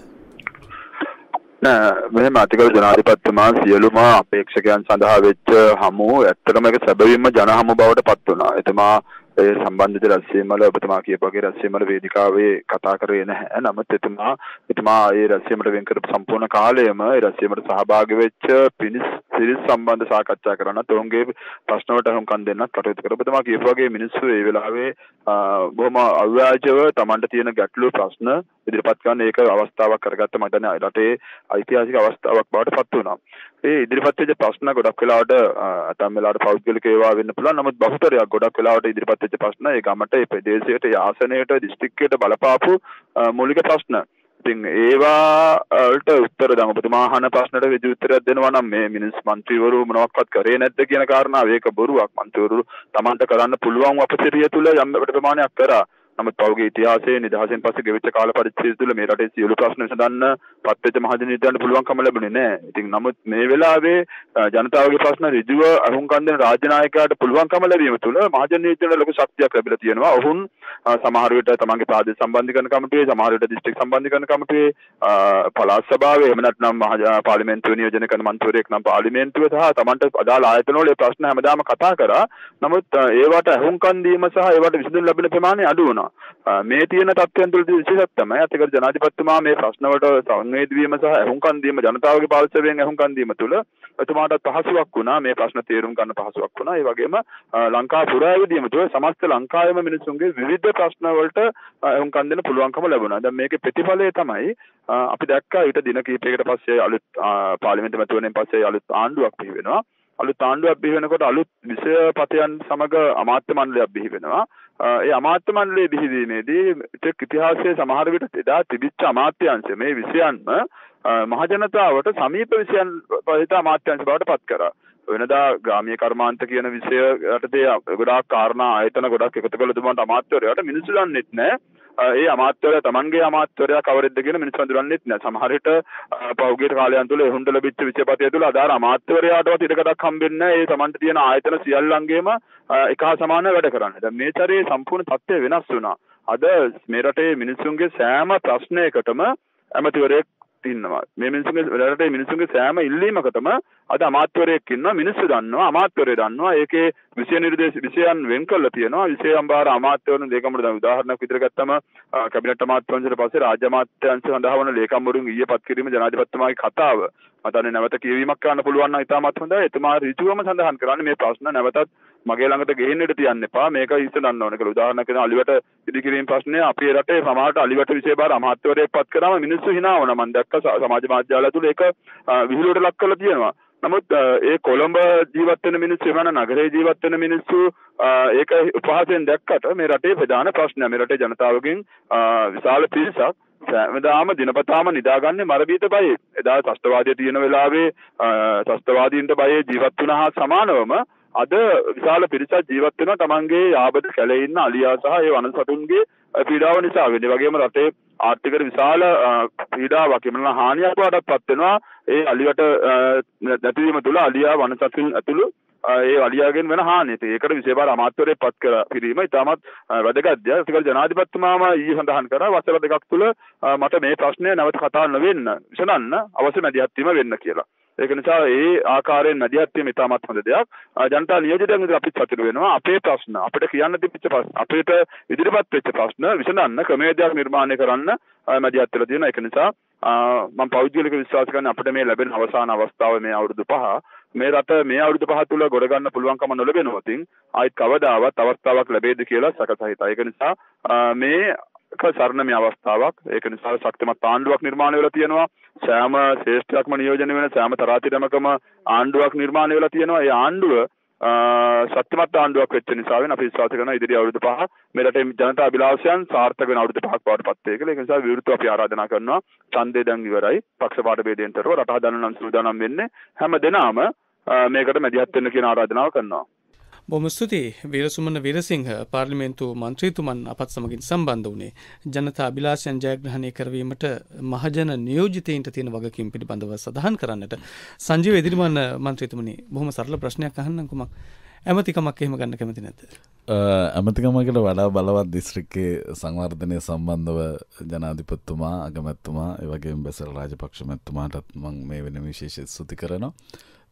මෙහෙම අතිකල ජනාධිපතිතුමා සියලුම අපේක්ෂකයන් සඳහා වෙච්ච හමු ඇත්තටම ඒක සැබවින්ම ජනහමු බවට පත් වුණා. එතුමා ඒ සම්බන්ධිත රැස්වීමවල ඔබතුමා කියපුවාගේ රැස්වීමවල වේදිකාවේ කතා කරේ නැහැ. නමුත් එතුමා එතුමා ඒ රැස්වීමට වෙන් කරපු සම්පූර්ණ කාලයම ඒ රැස්වීමට සහභාගී වෙච්ච පිනිස් සිරිස් සම්බන්ධ සාකච්ඡා කරන්නත් ඔවුන්ගේ ප්‍රශ්න වලට හුම්කම් දෙන්නත් කටයුතු කරා. ඔබතුමා කියපුවාගේ මිනිස්සු ඒ වෙලාවේ බොහොම අව්‍යාජව Tamanට තියෙන ගැටලු ප්‍රශ්න ඉදිරිපත් කරන ඒක අවස්ථාවක් කරගත්ත මට රටේ ඓතිහාසික අවස්ථාවක් බවට පත් වුණා. ඒ ඉදිරිපත් වෙච්ච ප්‍රශ්න ගොඩක් වෙලාවට ඇතම් වෙලාවට පෞද්ගලික ඒවා වෙන්න පුළුවන් නමුත් බහුතරයක් ගොඩක් වෙලාවට ඉදිරිපත් වෙච්ච ප්‍රශ්න ඒ ගමට ඒ ප්‍රදේශයට ඒ ආසනයට දිස්ත්‍රික්කයට බලපාපු මූලික ප්‍රශ්න. ඉතින් ඒවා වලට උත්තර දැන් ඔබතුමා අහන ප්‍රශ්නට විදි උත්තරයක් දෙනවා නම් මේ මිනිස් മന്ത്രിවරු මොනවක්වත් කරේ නැද්ද කියන කාරණාව ඒක බොරුවක්. മന്ത്രിවරු Tamanට කරන්න පුළුවන් අපසිරිය තුල යම් ප්‍රමාණයක් කරා. නමුත් පෞගේ ඉතිහාසයේ නිදහසෙන් පස්සේ ගෙවිච්ච කාල පරිච්ඡේදය තුළ මේ රටේ සියලු ප්‍රශ්න විසඳන්න පත්වෙච්ච මහජනීයයන්ට පුළුවන්කම ලැබුණේ නැහැ. ඉතින් නමුත් මේ වෙලාවේ ජනතාවගේ ප්‍රශ්න ඍජුව අහුම්කන් දෙන රාජ්‍ය නායකයාට පුළුවන්කම ලැබීම තුළ මහජනීයයන්ට ලොකු ශක්තියක් ලැබිලා තියෙනවා. ඔවුන් සමහර විට තමන්ගේ ප්‍රාදේශ සම්බන්ධීකරණ කමිටුවේ සමහර විට දිස්ත්‍රික් සම්බන්ධීකරණ කමිටුවේ පළාත් සභාවේ එහෙම නැත්නම් පාර්ලිමේන්තුව නියෝජනය කරන මන්ත්‍රීවරයෙක් නම් පාර්ලිමේන්තුව සහ තමන්ට අදාළ ආයතනවල ඒ ප්‍රශ්න හැමදාම කතා කරා. නමුත් ඒවට අහුම්කන් දීම සහ ඒවට විසඳුම් ලැබෙන ප්‍රමාණය අඩු වුණා. මේ තියෙන තත්ත්වයන් තුළ විශේෂයක් තමයි අතකට ජනාධිපතිතුමා මේ ප්‍රශ්නවලට සංවේදී වීම සහ ඇහුම්කන් දීම ජනතාවගේ පාර්ශ්වයෙන් ඇහුම්කන් දීම තුළ එතුමාට පහසුවක් වුණා මේ ප්‍රශ්න තේරුම් ගන්න පහසුවක් වුණා ඒ වගේම ලංකා පුරා ඇවිදීම තුළ සමස්ත ලංකාවේම මිනිසුන්ගේ විවිධ ප්‍රශ්න වලට ඇහුම්කන් දෙන්න පුළුවන්කම ලැබුණා දැන් මේකේ ප්‍රතිඵලය තමයි අපි දැක්කා ඊට දින කිහිපයකට පස්සේ අලුත් පාර්ලිමේන්තු මැතිවරණයෙන් පස්සේ අලුත් ආණ්ඩුවක් බිහි වෙනවා අලුත් ආණ්ඩුවක් බිහි වෙනකොට අලුත් විෂය පතයන් සමග අමාත්‍ය මණ්ඩලයක් බිහි වෙනවා ඒ අමාත්‍ය මණ්ඩලයේ බිහිදීමේදී ටෙක් ඉතිහාසයේ සමහර විට එදා තිබිච්ච අමාත්‍යාංශ මේ විෂයන්ම මහජනතාවට සමීප විෂයන් පරිත අමාත්‍යාංශ බවට පත් කරා. වෙනදා ග්‍රාමීය කර්මාන්ත කියන විෂය යටතේ ගොඩාක් කාරණා ආයතන ගොඩක් එකතු කළ දුන්නට අමාත්‍යවරයාට මිනිසු දන්නෙත් නැහැ. ඒ අමාත්‍යවරයා තමන්ගේ අමාත්‍යවරයා කවරෙද්ද කියන මිනිස්සු අඳුරන්නේත් නැහැ. සමහර විට පෞගියට කාලයන් තුල එහුන්ට ලැබිච්ච විෂයපතය තුල අදාළ අමාත්‍යවරයාටවත් ඉඩකඩක් හම්බෙන්නේ නැහැ. ඒ තමන්ට තියෙන ආයතන සියල්ලංගේම එක හා සමානව වැඩ කරන්නේ. දැන් මේ තරේ සම්පූර්ණ තත්ත්වය වෙනස් වුණා. අද මේ රටේ මිනිස්සුන්ගේ සෑම ප්‍රශ්නයකටම ඇමතිවරයෙක් තින්නවා මේ මිනිසුන්ගේ රටේ මිනිසුන්ගේ සෑම ඉල්ලීමකටම අද අමාත්‍යවරයෙක් ඉන්නවා මිනිස්සු දන්නවා අමාත්‍යවරය දන්නවා ඒකේ විෂය නිර්දේශ විෂයන් වෙන් කරලා තියෙනවා විෂය අම්බාර අමාත්‍යවරුන් දෙකම දැන් උදාහරණයක් විතර ගත්තම කැබිනට් අමාත්‍යංශයට පස්සේ රාජ්‍ය අමාත්‍යංශ සඳහා වන ලේකම්වරුන් ඊයේ පත් කිරීම ජනාධිපතිතුමාගේ කතාව මතන්නේ නැවත කියවීමක් කරන්න පුළුවන් නම් ඉතාමත් හොඳයි එතුමා ඍජුවම සඳහන් කරන්නේ මේ ප්‍රශ්න නැවතත් මගේ ළඟට ගෙහෙන්නට තියන්න එපා මේක ඉස්සරන්න ඕන කියලා උදාහරණයක් දෙනවා අලිවට ඉදිකිරීම ප්‍රශ්නේ අපේ රටේ සමහරට අලිවට විශේෂ බාර අමාත්‍යවරයෙක් පත් කරාම මිනිස්සු hina වුණා මම දැක්ක සමාජ මාධ්‍යවල තුල ඒක විහිළුවට ලක් කරලා තියෙනවා නමුත් ඒ කොළඹ ජීවත් වෙන මිනිස්සු එවන නගරේ ජීවත් වෙන මිනිස්සු ඒක උපහාසයෙන් දැක්කට මේ රටේ ප්‍රධාන ප්‍රශ්නය මේ රටේ ජනතාවගෙන් විශාල පිරිසක් සෑමදාම දිනපතාම නිදාගන්නේ මරබීත බයේ එදා ත්‍රස්තවාදය තියෙන වෙලාවේ ත්‍රස්තවාදීන්ට බයේ ජීවත් වුණා හා සමානවම අද විශාල පිරිසක් ජීවත් වෙනවා තමන්ගේ යාබද කැලේ ඉන්න අලියා සහ ඒ වනසතුන්ගේ පීඩාව නිසා වෙන්නේ. වගේම රටේ ආර්ථිකට විශාල පීඩාවක් එමන හානියක් වඩත්පත් වෙනවා. ඒ අලියට නැතිවීම තුළ අලියා වනසතුන් ඇතුළු ඒ අලියාගෙන් වෙන හානියට. ඒකට විශේෂ අමාත්‍යවරේ පත් කර කිරීම ඉතාමත් වැදගත් දෙයක්. ඒකල් ජනාධිපතිතුමාම ඊ සඳහන් කරා වසර දෙකක් තුළ මට මේ ප්‍රශ්නය නැවත කතා නොවෙන්න, විසඳන්න අවශ්‍ය මැදිහත් වීම වෙන්න කියලා. ඒක නිසා ඒ ආකාරයෙන් මැදිහත්වීම ඉතාමත් හොඳ දෙයක්. ජනතා නියෝජිතයන් විදිහට අපිත් සතුටු වෙනවා. අපේ ප්‍රශ්න අපිට කියන්න තිබිච්ච ප්‍රශ්න අපිට ඉදිරිපත් වෙච්ච ප්‍රශ්න විසඳන්න ක්‍රමවේදයක් නිර්මාණය කරන්න මැදිහත් වෙලා තියෙනවා. ඒක නිසා මම පෞද්ගලික විශ්වාස කරන අපිට මේ ලැබෙන අවසාන අවස්ථාව මේ අවුරුදු පහ මේ රට මේ අවුරුදු පහ තුල ගොඩ ගන්න පුළුවන්කම නොලැබෙනවතින් ආයිත් කවදාවත් අවස්ථාවක් ලැබෙයිද කියලා සැකසිතයි. ඒක නිසා මේ සරණ මේ අවස්ථාවක් ඒක නිසා ශක්තිමත් ආණ්ඩුවක් නිර්මාණය වෙලා තියෙනවා සෑම ශේෂ්ඨයක්ම නියෝජනය වෙන සෑම තරාතිරමකම ආණ්ඩුවක් නිර්මාණය වෙලා තියෙනවා ඒ ආණ්ඩුව සත්‍යමත් ආණ්ඩුවක් වෙච්ච නිසාවෙන් අපි විශ්වාස කරනවා ඉදිරි අවුරුදු පහ මේ රටේ ජනතා අභිලාෂයන් සාර්ථක වෙන අවුරුදු පහක් බවට පත් වේ කියලා. ඒක නිසා විරුද්ධව අපි ආරාධනා කරනවා ඡන්දේ දැන් ඉවරයි. පක්ෂපාත ભેදයෙන් තොරව රට හදන්න නම් සූදානම් වෙන්නේ හැම දිනාම මේකට මැදිහත් වෙන්න කියන ආරාධනාව කරනවා. බොම ස්තුති වීරසුමන වීරසිංහ පාර්ලිමේන්තු මන්ත්‍රීතුමන් අපත් සමගින් සම්බන්ධ වනේ ජනතා අභිලාෂයන් ජයග්‍රහණය කරවීමට මහජන නියෝජිතයන්ට තියෙන වගකින් පිළිබඳව සඳහන් කරන්නට සංජීව ඉදිරිමන්න මන්ත්‍රීතුමනි බොහොම සරල ප්‍රශ්නයක් අහන්නකුමක් ඇමතිකමක් එහෙම ගන්න කැමති නැත. ඇමතිකමකට වඩා බලවත් දිස්ත්‍රික්කේ සංවර්ධනය සම්බන්ධව ජනාධිපත්තුමා අගමැත්තුමා ඒවගේ බැසර රාජපක්ෂ මැත්තුමාටත් මං මේ වෙන විශේෂ සුති කරනවා.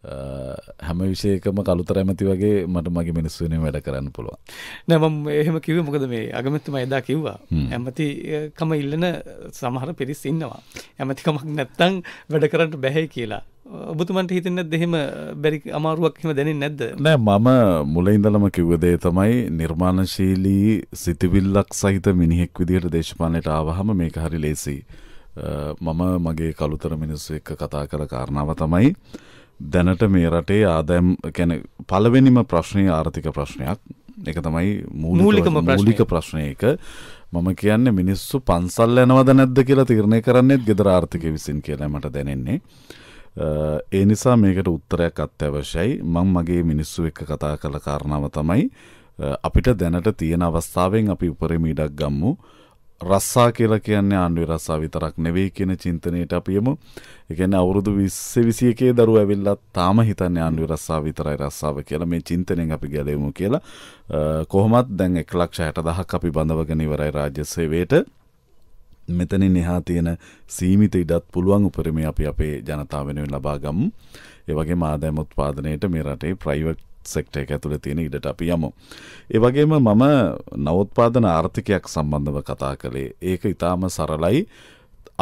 හැම විශේකම කළුතර ඇමති වගේ මට මගේ මිනිස්සුනේ වැඩ කරන්න පුළුවන්. නෑ මම එහෙම කිව්වේ මොකද මේ අගමැතිතුමා එදා කිව්වා ඇමතිකම ඉල්ලන සමහර පිරිස් ඉන්නවා. ඇමතිකමක් නැත්තම් වැඩ කරන්න බැහැ කියලා. ඔබතුමන්ට හිතෙන්නේ නැද්ද එහෙම බැරි අමාරුවක් එහෙම දැනෙන්නේ නැද්ද? නෑ මම මුල ඉඳලම කිව්ව දේ තමයි නිර්මාණශීලී සිතවිල්ලක් සහිත මිනිහෙක් විදිහට දේශපාලනයට ආවහම මේක හරි ලේසියි. මම මගේ කළුතර මිනිස්සු එක්ක කතා කළ කාරණාව තමයි දැනට මේ රටේ ආදැම් කැන පලවෙනිම ප්‍රශ්නය ආර්ථික ප්‍රශ්නයක් එක තමයි මූලිකම මූලික ප්‍රශ්නයක මම කියන්න මිනිස්සු පන්සල් යනවද නැද්ද කියලා තිරණය කරන්නේත් ගෙදර ආර්ථික විසින් කියලා මට දැනෙන්නේ. ඒ නිසා මේකට උත්තරයක් අත්‍යවශ්‍යයි මං මගේ මිනිස්සු එක්ක කතා කළ කාරණාව තමයි අපිට දැනට තියෙන අවස්ථාවෙන් අපි උපරිමීඩක් ගම්මු රස්සා කියලා කියන්නේ ආණ්ඩුවේ රස්සා විතරක් නෙවෙයි කියන චින්තනයට අපි යමු. ඒ කියන්නේ අවුරුදු 20 21 දරුවෝ ඇවිල්ලා තාම හිතන්නේ ආණ්ඩුවේ රස්සා විතරයි රස්සාව කියලා මේ චින්තනයෙන් අපි ගැලවෙමු කියලා. කොහොමත් දැන් 1,60,000ක් අපි බඳවගෙන ඉවරයි රාජ්‍ය සේවයට. මෙතනින් එහා තියෙන සීමිත ඉඩත් පුළුවන් උපරිමේ අපි අපේ ජනතාව වෙනුවෙන් ලබා ගමු. ඒ වගේම ආදායම උත්පාදනයේට මේ රටේ ප්‍රයිවට් සෙක්ට එක ඇතුළ තියෙන ඉඩට අපි යමු. ඒවගේම මම නවත්පාදන ආර්ථිකයක් සම්බන්ධව කතා කළේ ඒක ඉතාම සරලයි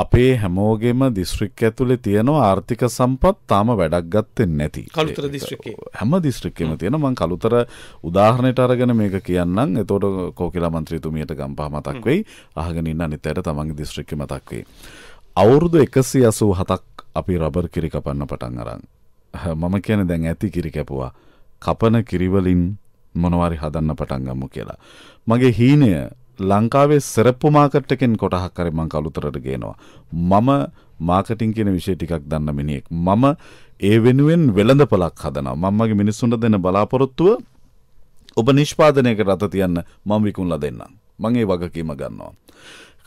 අපේ හැමෝගේම දිස්ත්‍රික් ඇතුළේ තියෙනවා ආර්ථික සම්පත් තාම වැඩක් ගත්තෙන් නැති කළුතර හැම දිස්ත්‍රික්කම තියෙන මං කළුතර උදාහරණයට අරගෙන මේක කියන්නම් එතෝට කෝකිලා මන්ත්‍රීතුමියට ගම්පා මතක් වෙයි අහගෙන ඉන්න නිතයට තමන්ගේ දිස්ත්‍රික්ක මතක් වෙයි අවුරුදු එකසි අසූ හතක් අපි රබර් කිරිකපන්න පටන් අරන් මම කියන දැන් ඇති කිරි කැපුවා කපන කිරිවලින් මොනවාරි හදන්න පටන් ගමු කියලා. මගේ හීනය ලංකාවේ සෙරප්පු මාකට්ටකෙන් කොටහක් කරේ මං කළුතරට ගේනවා. මම මාකටින් කියන විෂය ටිකක් දන්න මිනිෙක්. මම ඒ වෙනුවෙන් වෙළඳ පලක් හදනවා මංමගේ මිනිස්සුන්ට දෙන බලාපොරොත්තුව ඔබ නිෂ්පාදනයක රත තියන්න මං විකුණල දෙන්නම්. මගේ වගකීම ගන්නවා.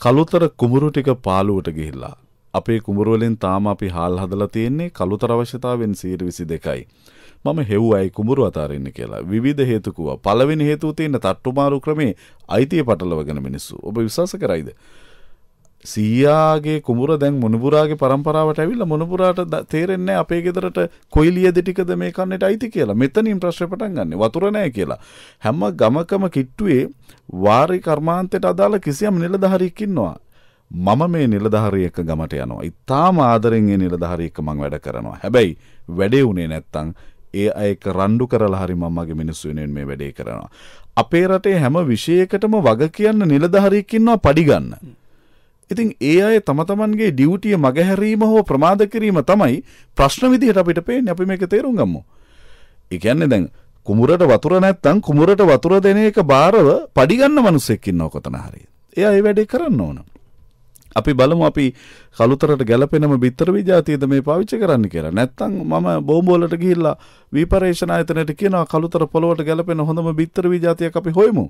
කළුතර කුමරු ටික පාලුවට ගිහිල්ලා. අපේ කුමරුවලින් තාම අපි හාල් හදලා තියෙන්නේ කළුතර අවශ්‍යතාවෙන් සීර විසි දෙකයි. මම හෙව්වයි කුඹුරු අතාරන්න කියලා විධ හේතුකුව පලවෙනි හේතුව තියන්න තට්ටුමාරු ක්‍රමේ අයිතිය පටලවගෙන මිනිස්සු ඔබ විශස කරයිද. සීයාගේ කුමර දැන් මොනපුරාගේ පරම්පරාවට ඇවිල්ල මොනපුරාට තේරෙන්නේ අපේ ගෙදරට කොයිලිය දෙටිකද මේ කන්නට අයිති කියලා මෙතනින් ප්‍රශ්පටන් ගන්න වතුරණෑ කියලා. හැම ගමකම කිට්ටුවේ වාරි කර්මාන්තයට අදාළ කිසියම් නිලධහරිකින්නවා. මම මේ නිලධහරියක ගමට යනවා. ඉතාම ආදරෙන්ගේ නිලධහරියක මං වැඩ කරනවා. හැබැයි වැඩේ වුණේ නැත්තං ඒ අයක රණ්ඩු කරලා හරි මම මගේ මිනිස්සු වෙනුවෙන් මේ වැඩේ කරනවා. අපේ රටේ හැම විෂයකටම වග කියන්න නිලධාරියෙක් ඉන්නවා පඩි ගන්න. ඉතින් ඒ අය තම තමන්ගේ ඩියුටිය මගහැරීම හෝ ප්‍රමාද කිරීම තමයි ප්‍රශ්න විදිහට අපිට පේන්නේ අපි මේක තේරුම් ගමු. ඒ කියන්නේ දැන් කුඹුරට වතුර නැත්තම් කුඹුරට වතුර දෙන එක බාරව පඩි ගන්න මිනිස්සෙක් ඉන්නව කොතන හරි. එයා ඒ වැඩේ කරන්න ඕන. අපි බලමු අපි කළුතරට ගැලපෙනම බිත්තර විජාතියද මේ පාවිච්චි කරන්න කියලා. නැත්තම් මම බෝම්බෝලට ගිහිල්ලා විපර්යේෂණ ආයතනයට කියනවා කළුතර පොළොවට ගැලපෙන හොඳම බිත්තර විජාතියක් අපි හොයමු.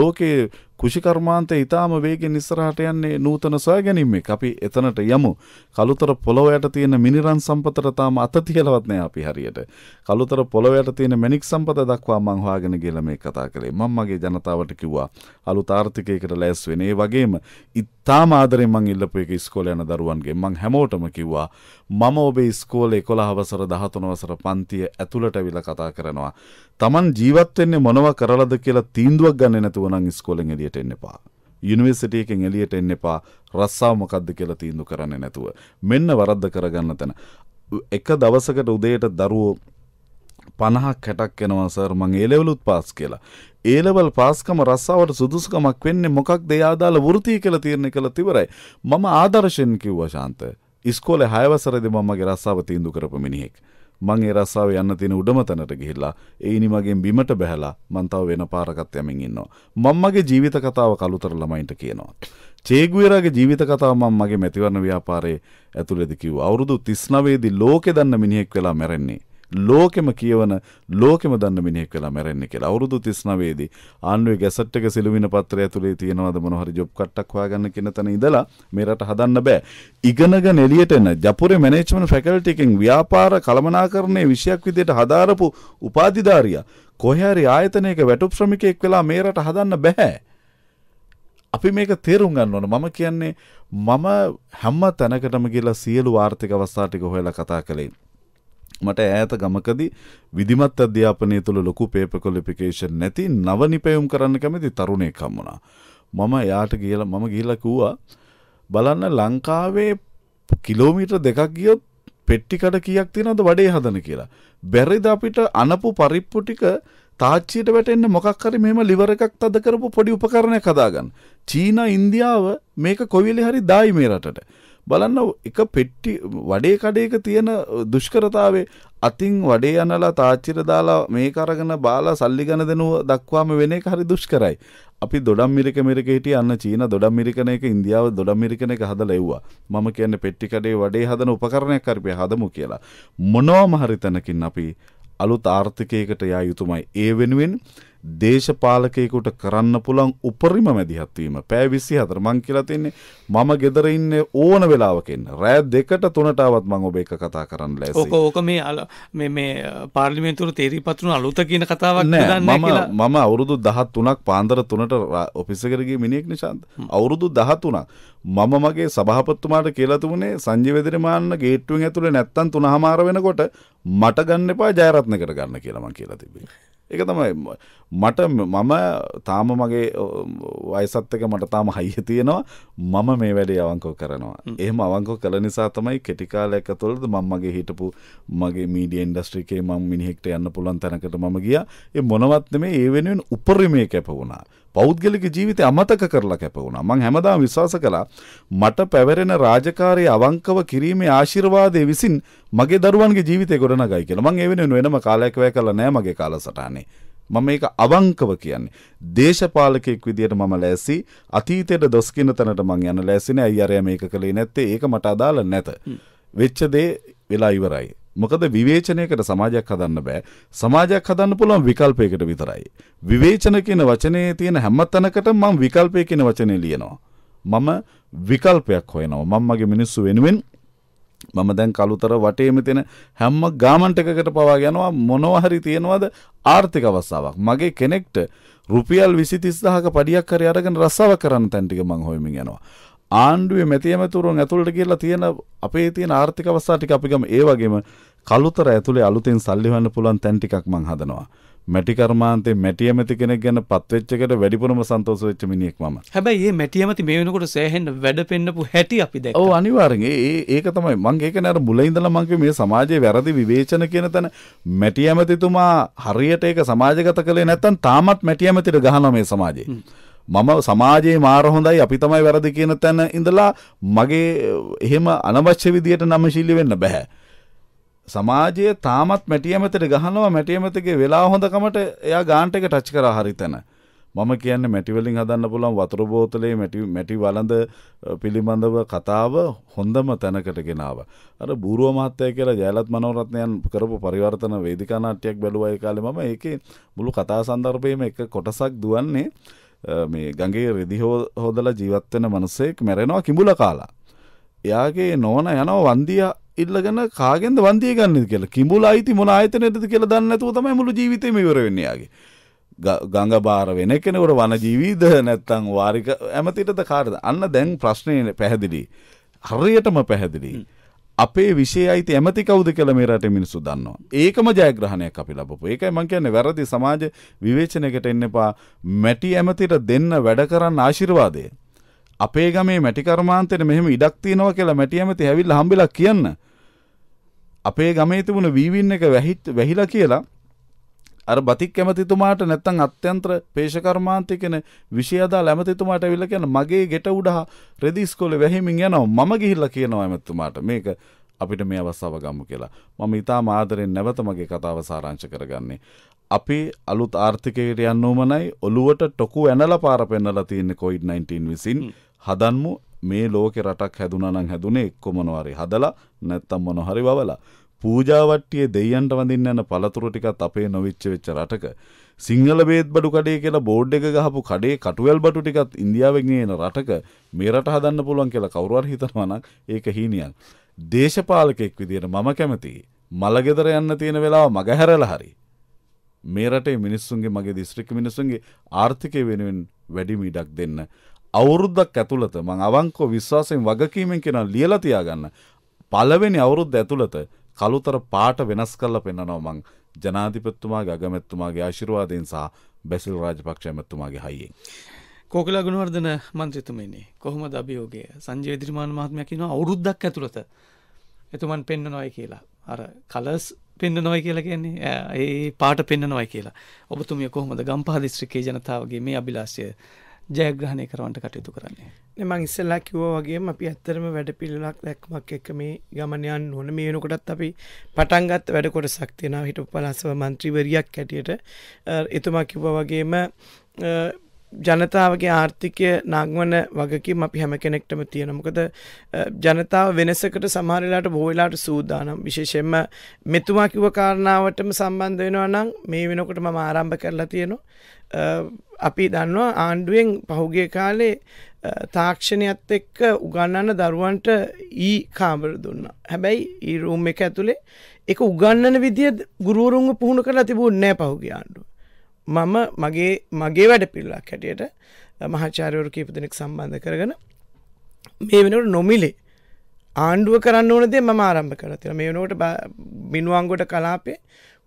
ලෝකේ කෘෂිකර්මාන්තය ඉතාම වේගෙන් ඉස්සරහට යන්නේ නූතන සොයාගැනීමේ අපි එතනට යමු. කළුතර පොළොවයට තියෙන මිනිරන් සම්පතට තාම අත තියලවත් නැහැ අපි හරියට. කළුතර පොළොවයට තියෙන මැණික් සම්පත දක්වා මං හොයාගෙන ගිහලා මේ කතා කළේ. මම මගේ ජනතාවට කිව්වා අලුත් ආර්ථිකයකට ලෑස්ති වෙන. ඒ වගේම ඉතාම ආදරෙන් මං ඉල්ලපු එක ඉස්කෝලේ යන දරුවන්ගෙන් මං හැමෝටම කිව්වා මම ඔබේ ඉස්කෝලේ 11 වසර 13 වසර පන්තිය ඇතුළට ඇවිල්ලා කතා කරනවා. Taman ජීවත් වෙන්නේ මොනව කරලාද කියලා තීන්දුවක් ගන්නේ නැතුව නම් ඉස්කෝලෙන් එළියට එළියට එන්න එපා. යුනිවර්සිටි එකෙන් එළියට එන්න එපා රස්සාව මොකද්ද කියලා තීන්දුව කරන්නේ නැතුව. මෙන්න වරද්ද කරගන්න තැන. එක දවසකට උදේට දරුවෝ පණහක් හැටක් එනවා සර් මං ඒලෙවලුත් පාස් කියලා. ඒලවල් පාස්කම රස්සාවට සුදුසුකමක් වෙන්නේ මොකක් දෙයාදාල වෘතිය කියලා තීරණය කළ තිවරයි. මම ආදර්ශයෙන් කිව්වා ශාන්ත. ඉස්කෝලේ හයවසරදි මමගේ රස්සාව තීන්දු කරපු මිනිහෙක්. මං ඒ රස්සාාව යන්න තින උඩම තැනට ගිහිල්ලා ඒනි මගෙන් බිමට බැහලා මන්තාව වෙන පාරකත් යමින් ඉන්නවා. මංමගේ ජීවිත කතාව කළුතර ළමයින්ට කියනවා. චේගුවරගේ ජීවිත කතාව මං මගේ මැතිවරණ ව්‍යාපාරයේ ඇතුළෙදකිව අවුරුදු තිස්නවේදි ලෝකෙ දන්න මිනිහෙක් වෙලා මැරෙන්නේ. ලෝකෙම කියවන ලෝකෙම දන්න මිනිහෙක් වෙලා මැරෙන්න කියලා. අවුරුදු 39 දී ආණ්ඩුවේ ගැසට් එක සිළුවින පත්‍රය ඇතුලේ තියෙනවද මොන හරි ජොබ් කට්ටක් හොයාගන්න කියන තැන ඉඳලා මේ රට හදන්න බෑ. ඉගෙනගෙන එළියට එන ජපුරේ මැනේජ්මන්ට් ෆැකල්ටි එකෙන් ව්‍යාපාර කළමනාකරණයේ විෂයක් විදිහට හදාරපු උපාධිධාරියා කොහරි ආයතනයක වැටුප් ශ්‍රමිකයෙක් වෙලා මේ රට හදන්න බෑ. අපි මේක තේරුම් ගන්න ඕන මම කියන්නේ මම හැම තැනකටම කියලා සියලු ආර්ථික අවස්ථා ටික හොයලා කතා කළේ. මට ඈත ගමකදී විධිමත් අධ්‍යාපනය තුළ ලොකු පේප කොලිපිකේෂන් නැති නවනිපයුම් කරන්න කැමති තරුණේ කම්මුණා. මම යාට කියල මම ගිලකූවා බලන්න ලංකාවේ කිලෝමීට දෙකක් ගියොත් පෙට්ටිකට කියක් තිනද වඩේ හදන කියලා. බැරිද අපිට අනපු පරිප්පු ටික තාච්චියට වැටෙන්න්න මොකක්කරි මෙම ලිවර එකක් තද කරපු පොඩි උපකරණය කදාගන්න. චීන ඉන්දියාව මේක කොවිලි හරි දායි මේ රටට. බලන්න එක පෙට්ටි වඩේ කඩේක තියෙන දුෂ්කරතාවේ අතින් වඩේ යනලා තාච්චිර දාලා මේ කරගෙන බාලා සල්ලි ගන දෙනුව දක්වාම වෙන එක හරි දුෂ්කරයි. අපි දොඩම් මිරික මිරික හිටිය අන්න චීන දොඩම් මිරිකන එක ඉන්දියාව දොඩම් මිරිකන එක හදලා එව්වා. මම කියන්නේ පෙට්ටි කඩේ වඩේ හදන උපකරණයක් හරි හදමු කියලා. මොනවම හරි තැනකින් අපි අලුත් ආර්ථිකයකට යා යුතුමයි. ඒ වෙනුවෙන් දේශපාලකයෙකුට කරන්න පුළුවන් උපරිම මැදිහත් වීම. පැය 24 මං කියලා තින්නේ මම ගෙදර ඉන්නේ ඕන වෙලාවක ඉන්න. රෑ 2ට 3ට ආවත් මං ඔබ එක්ක කතා කරන්න ලෑස්ති. ඕක ඕක මේ මේ මේ පාර්ලිමේන්තුවේ තේරීපත්‍රුණ අලුත කියන කතාවක් නෑ මම මම අවුරුදු 13ක් පාන්දර 3ට ඔෆිස් එකට ගිය මිනිහෙක් නිශාන්ත. අවුරුදු 13ක් මම මගේ සභාපතිතුමාට කියලා තිබුණේ සංජීව දිරමාන්න ගේට්ටුවෙන් ඇතුලේ නැත්තම් 3:00 වෙනකොට මට ගන්න එපා ජයරත්නකට ගන්න කියලා මං කියලා තිබුණේ. ඒක තමයි මට මම තාම මගේ වයසත්තක මට තාම හයිය තියෙනවා මම මේ වැඩේ අවංකෝ කරනවා ඒම අවංකෝ කළ නිසා තමයි කෙටිකාලයක් ඇතුළද මං මගේ හිටපු මගේ මීඩිය ඉන්ඩස්ට්‍රිකේ මං මිනිහෙක්ට යන්න පුළන් තැනකට මම ගිය ඒ මොනවත්න මේ ඒ වෙනුවෙන් උපරිමය කැප වුණා පෞද්ගලික ජීවිතය අමතක කරලා කැප වුණා. මම හැමදාම විශ්වාස කළා මට පැවරෙන රාජකාරිය අවංකව කිරීමේ ආශිර්වාදයේ විසින් මගේ දරුවන්ගේ ජීවිතය ගොඩනගයි කියලා. මම ඒ වෙනුවෙන් වෙනම කාලයක් වැය කළා නෑ මගේ කාලසටහනේ. මම මේක අවංකව කියන්නේ. දේශපාලකයෙක් විදියට මම ලෑසි. අතීතයට දොස් කියන තැනට මං යන ලෑසි නෑ. අයියාරයා මේක කළේ නැත්තේ ඒක මට අදාළ නැත. වෙච්ච දේ වෙලා ඉවරයි. මොකද විවේචනයකට සමාජයක් හදන්න බෑ සමාජයක් හදන්න පුළුවන් විකල්පයකට විතරයි විවේචන කියන වචනේ තියෙන හැම තැනකටම මම විකල්පය කියන වචනේ ලියනවා මම විකල්පයක් හොයනවා මම මගේ මිනිස්සු වෙනුවෙන් මම දැන් කළුතර වටේම තියෙන හැම ගාමන්ට එකකට පවා යනවා මොනවා හරි තියෙනවද ආර්ථික අවස්ථාවක් මගේ කෙනෙක්ට රුපියල් 20000ක පඩියක් හරි අරගෙන රස්සාව කරන්න තැන් ටික මං හොයමින් යනවා ආණ්ඩුවේ මැති ඇමතිවරුන් ඇතුළට කියලා තියෙන අපේ තියෙන ආර්ථික අවස්ථා ටික අපි ගම ඒ වගේම කලුතර ඇතුලේ අලුතෙන් සල්ලි හොයන්න පුළුවන් තැන් ටිකක් මං හදනවා. මැටි කර්මාන්තේ මැටි ඇමති කෙනෙක් ගැන පත්වෙච්ච එකට වැඩිපුරම සන්තෝෂ වෙච්ච මිනිහෙක් මම. හැබැයි මේ මැටි ඇමති මේ වෙනකොට සෑහෙන්න වැඩ පෙන්නපු හැටි අපි දැක්කා. ඔව් අනිවාර්යෙන්. ඒ ඒක තමයි මං ඒක නේද මුල ඉඳලා මං කිව්වේ මේ සමාජයේ වැරදි විවේචන කියන තැන මැටි ඇමතිතුමා හරියට ඒක සමාජගත කළේ නැත්නම් තාමත් මැටි ඇමතිට ගහනවා මේ සමාජේ. මම සමාජයේ මාර හොඳයි අපි තමයි වැරදි කියන තැන ඉඳලා මගේ එහෙම අනවශ්‍ය විදියට නමශීලී වෙන්න බෑ. සමාජයේ තාමත් මැටියමතට ගහනවා මැටියමතගේ වෙලා හොඳකමට එයා ගාන්ට එක ටච් කරා හරි තැන. මම කියන්නේ මැටිවලින් හදන්න පුළුවන් වතුර බෝතලේ මැටි මැටි වළඳ පිළිබඳව කතාව හොඳම තැනකට ගෙනාව. අර බූරුව මහත්තයා කියලා ජයලත් මනෝරත්නයන් කරපු පරිවර්තන වේදිකා නාට්‍යයක් බැලුවා ඒ කාලේ මම ඒකේ මුළු කතා සංදර්භයේම එක කොටසක් දුවන්නේ මේ ගඟේ රෙදිහෝ හෝදලා ජීවත්වෙන මනුස්සෙක් මැරෙනවා කිඹුල කාලා. එයාගේ නෝන යනෝ වන්දිය ඉල්ලගෙන කාගෙන්ද වන්දිය ගන්නද කියලා කිඹුල අයිති මොන ආයතනයටද කියලා දන්නේ නැතුව තමයි මුළු ජීවිතේම ඉවර වෙන්නේ යාගේ. ගඟ බාර වෙන කෙනෙකුට වනජීවීද නැත්තං වාරික ඇමතිටද කාරද අන්න දැන් ප්‍රශ්නය පැහැදිලි. හරියටම පැහැදිලි. අපේ විශේෂයිති ඇමති කවුද කියලා මේ රටේ මිනිස්සු දන්නවා. ඒකම ජයග්‍රහණයක් අපි ලබපු. ඒකයි මම කියන්නේ වැරදි සමාජ විවේචනයකට එන්න එපා. මැටි ඇමතිට දෙන්න වැඩ කරන්න ආශිර්වාදය. අපේ ගමේ මැටි කර්මාන්තේ මෙහෙම ඉඩක් තියෙනවා කියලා මැටි ඇමති හැවිල්ලා හම්බෙලා කියන්න. අපේ ගමේ තිබුණ වීවින් එක වැහිලා කියලා අර බතික් ඇමතිතුමාට නැත්තං අත්‍යන්ත්‍ර පේෂකර්මාන්තය කෙන විෂයදා ඇමතිතුමාට විල්ල කියන මගේ ගෙට උඩහා රෙදිස්කොල වැහිමින් යනවා මම ගිහිල්ල කියනවා ඇමතුමාට මේක අපිට මේ අවස්සාව ගම්ම කියලා මම ඉතා මාදරෙන් නැවත මගේ කතාව සාරංච කරගන්නේ. අපි අලුත් ආර්ථිකයට යන්න ඕමනයි ඔලුවට ටොකු ඇනල පාර පෙන්නලා තියන්නේ කොයිඩ්-19 විසින් හදන්මු මේ ලෝකෙ රටක් හැදුනනම් හැදුනේ එක්කොමනවාරි හදලා නැත්තම් මොනොහරි වවලා. පූජාවට්ටියේ දෙයයන්ට වඳින්න යන පළතුරු ටිකත් අපේ නොවිච්ච වෙච්ච රටක සිංහල බේත් බඩු කඩේ කියලා බෝඩ් එක ගහපු කඩේ කටුවැල් බටු ටිකත් ඉන්දියාවෙන් එන රටක මේ රට හදන්න පුළුවන් කියලා කවුරු හරි හිතනවා නම් ඒක හීනියක්. දේශපාලකෙක් විදියට මම කැමතියි. මලගෙදර යන්න තියෙන වෙලාව මගහැරලා හරි. මේ රටේ මිනිස්සුන්ගේ මගේ දිස්ත්‍රික් මිනිසුන්ගේ ආර්ථිකය වෙනුවෙන් වැඩිම ඉඩක් දෙන්න. අවුරුද්දක් ඇතුළත මං අවංකෝ විශ්වාසයෙන් වගකීමෙන් කෙනා ලියලා තියාගන්න. පළවෙනි අවුරුද්ද ඇතුළත කළුතර පාට වෙනස් කරලා පෙන්න්නනවා මං ජනාධිපත්තුමාගේ අගමැත්තුමාගේ ආශිරවාදයෙන් සහ බැසිල් රාජපක්ෂ ඇමැත්තුමාගේ හයියෙන්. කෝකලා ගුණවර්ධන මන්ත්‍රතුමනි කොහොම දබියෝගේ සංජය දිරිමාන මහත්මයකින අවුරුද්දක් ඇතුළත එතුමන් පෙන්න නොයි කියලා අර කලස් පෙන්න්න නොයි කියලා කියන්නේ ඒ පාට පෙන්න්න නොයි කියලා ඔබතුමිය කොහොමද ගම්පා දිස්ත්‍රිකේ ජනතාවගේ මේ අභිලාශය ජයග්‍රහණය කරවන්ට කටයුතු කරන්නේ නමං ඉස්සල්ලා කිව්ව වගේ අපි ඇත්තරම වැඩ පිළිලක් දැක්මක් එක මේ ගමනයන් ඕන මේ වෙනකොටත් අපි පටන්ගත් වැඩකොට සක්තියෙන හිට උපලස්ව මන්ත්‍රීවරයක් හැටියට එතුමා කිව්ව වගේම ජනතාවගේ ආර්ථිකය නංවන වගකීම් අපි හැම කෙනෙක්ටම තියෙන මොකද ජනතාව වෙනසකට සමහරලාට බොහලාට සූදානම් විශේෂෙන්ම මෙතුමා කිව කාරණාවටම සම්බන්ධ වෙනවා නම් මේ වෙනකොට මම ආරම්භ කරලා තියෙනවා අපි දන්නවා ආණ්ඩුවෙන් පහුගේ කාලේ තාක්ෂණයත් එක්ක උගන්නන්න දරුවන්ට ඊ කාමර දුන්න හැබැයි ඊරූම් එක ඇතුළේ එක උගන්නන විදිිය ගුරුවරුන්ව පුහුණු කරලා තිබූ නෑ පහුගේ ආණ්ඩුව මම මගේ මගේ වැඩ පිල්ලක් හැටියට මහාචාරයවරු කීපදනෙක් සම්බන්ධ කරගන මේ වෙනට නොමිලේ ආණ්ඩුව කරන්න ඕනදේ ම ආරම්භ කරතින මේ වනෝට බිනුවන්ගොට කලාපේ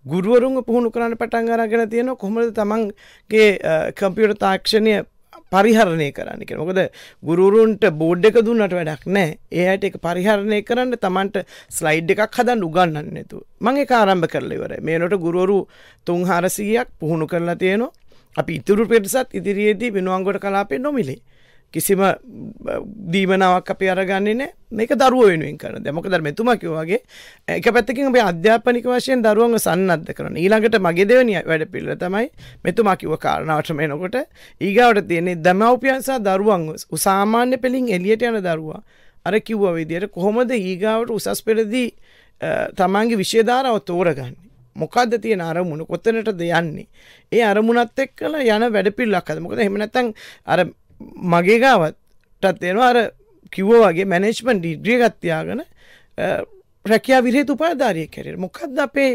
ගුරුවරුන් පුහුණු කරන්න පටන් අරගෙන තියෙන කොහොමද තමන්ගේ කම්පියට තාක්ෂණය පරිහරණය කරන්න කියෙන මොකද ගුරුරුන්ට බෝඩ් එක දුන්නට වැඩක් නෑ ඒයට එක පරිහරණය කරන්න තමන්ට ස්ලයිඩ් එකක් හදන් උගන්න නැතු මගේ කාරම්භ කරලිවර මේනොට ගුරුවරු තුන් හාරසියක් පුහුණු කරලා තියෙනවා අපි ඉතුරු පෙටසත් ඉදිරියේදී වෙනුවන්ගොට කලාපේ නොමිලේ කිසිම දීමනාවක් අපි අරගන්නේ නෑ මේක දරුව වෙනුවෙන් කරන දෙමොකද මෙතුමා කිව්වාගේ එක පැත්තකින් අපේ අධ්‍යාපනික වශයෙන් දරුවන්ව සන්නද්ධ කරන ඊළඟට මගේ දෙවෙනි වැඩ පිළිවෙල තමයි මෙතුමා කිව්ව කාරණාවට මේනකොට ඊගාවට තියෙන්නේ දමව්පියන් සහ දරුවන් සාමාන්‍ය පෙළින් එළියට යන දරුවා අර කිව්ව විදියට කොහොමද ඊගාවට උසස් පෙළදී තමන්ගේ විශේධාරාව තෝරගන්න මොකක්ද තියෙන අරමුණු කොතනට දෙයන්නේ ඒ අරමුණත් එක් කළ යන වැඩපිල්ලක් අද මොකද එහෙම නැත්නම් අර මගේ ගාවත්ටත් තේනවා අර කිව්ව වගේ මැනේජ්මන් ඩිග්‍රිය ගත්තියාගෙන රැකයා විරේ උපාධාරය කෙරෙන මොකක්ද අපේ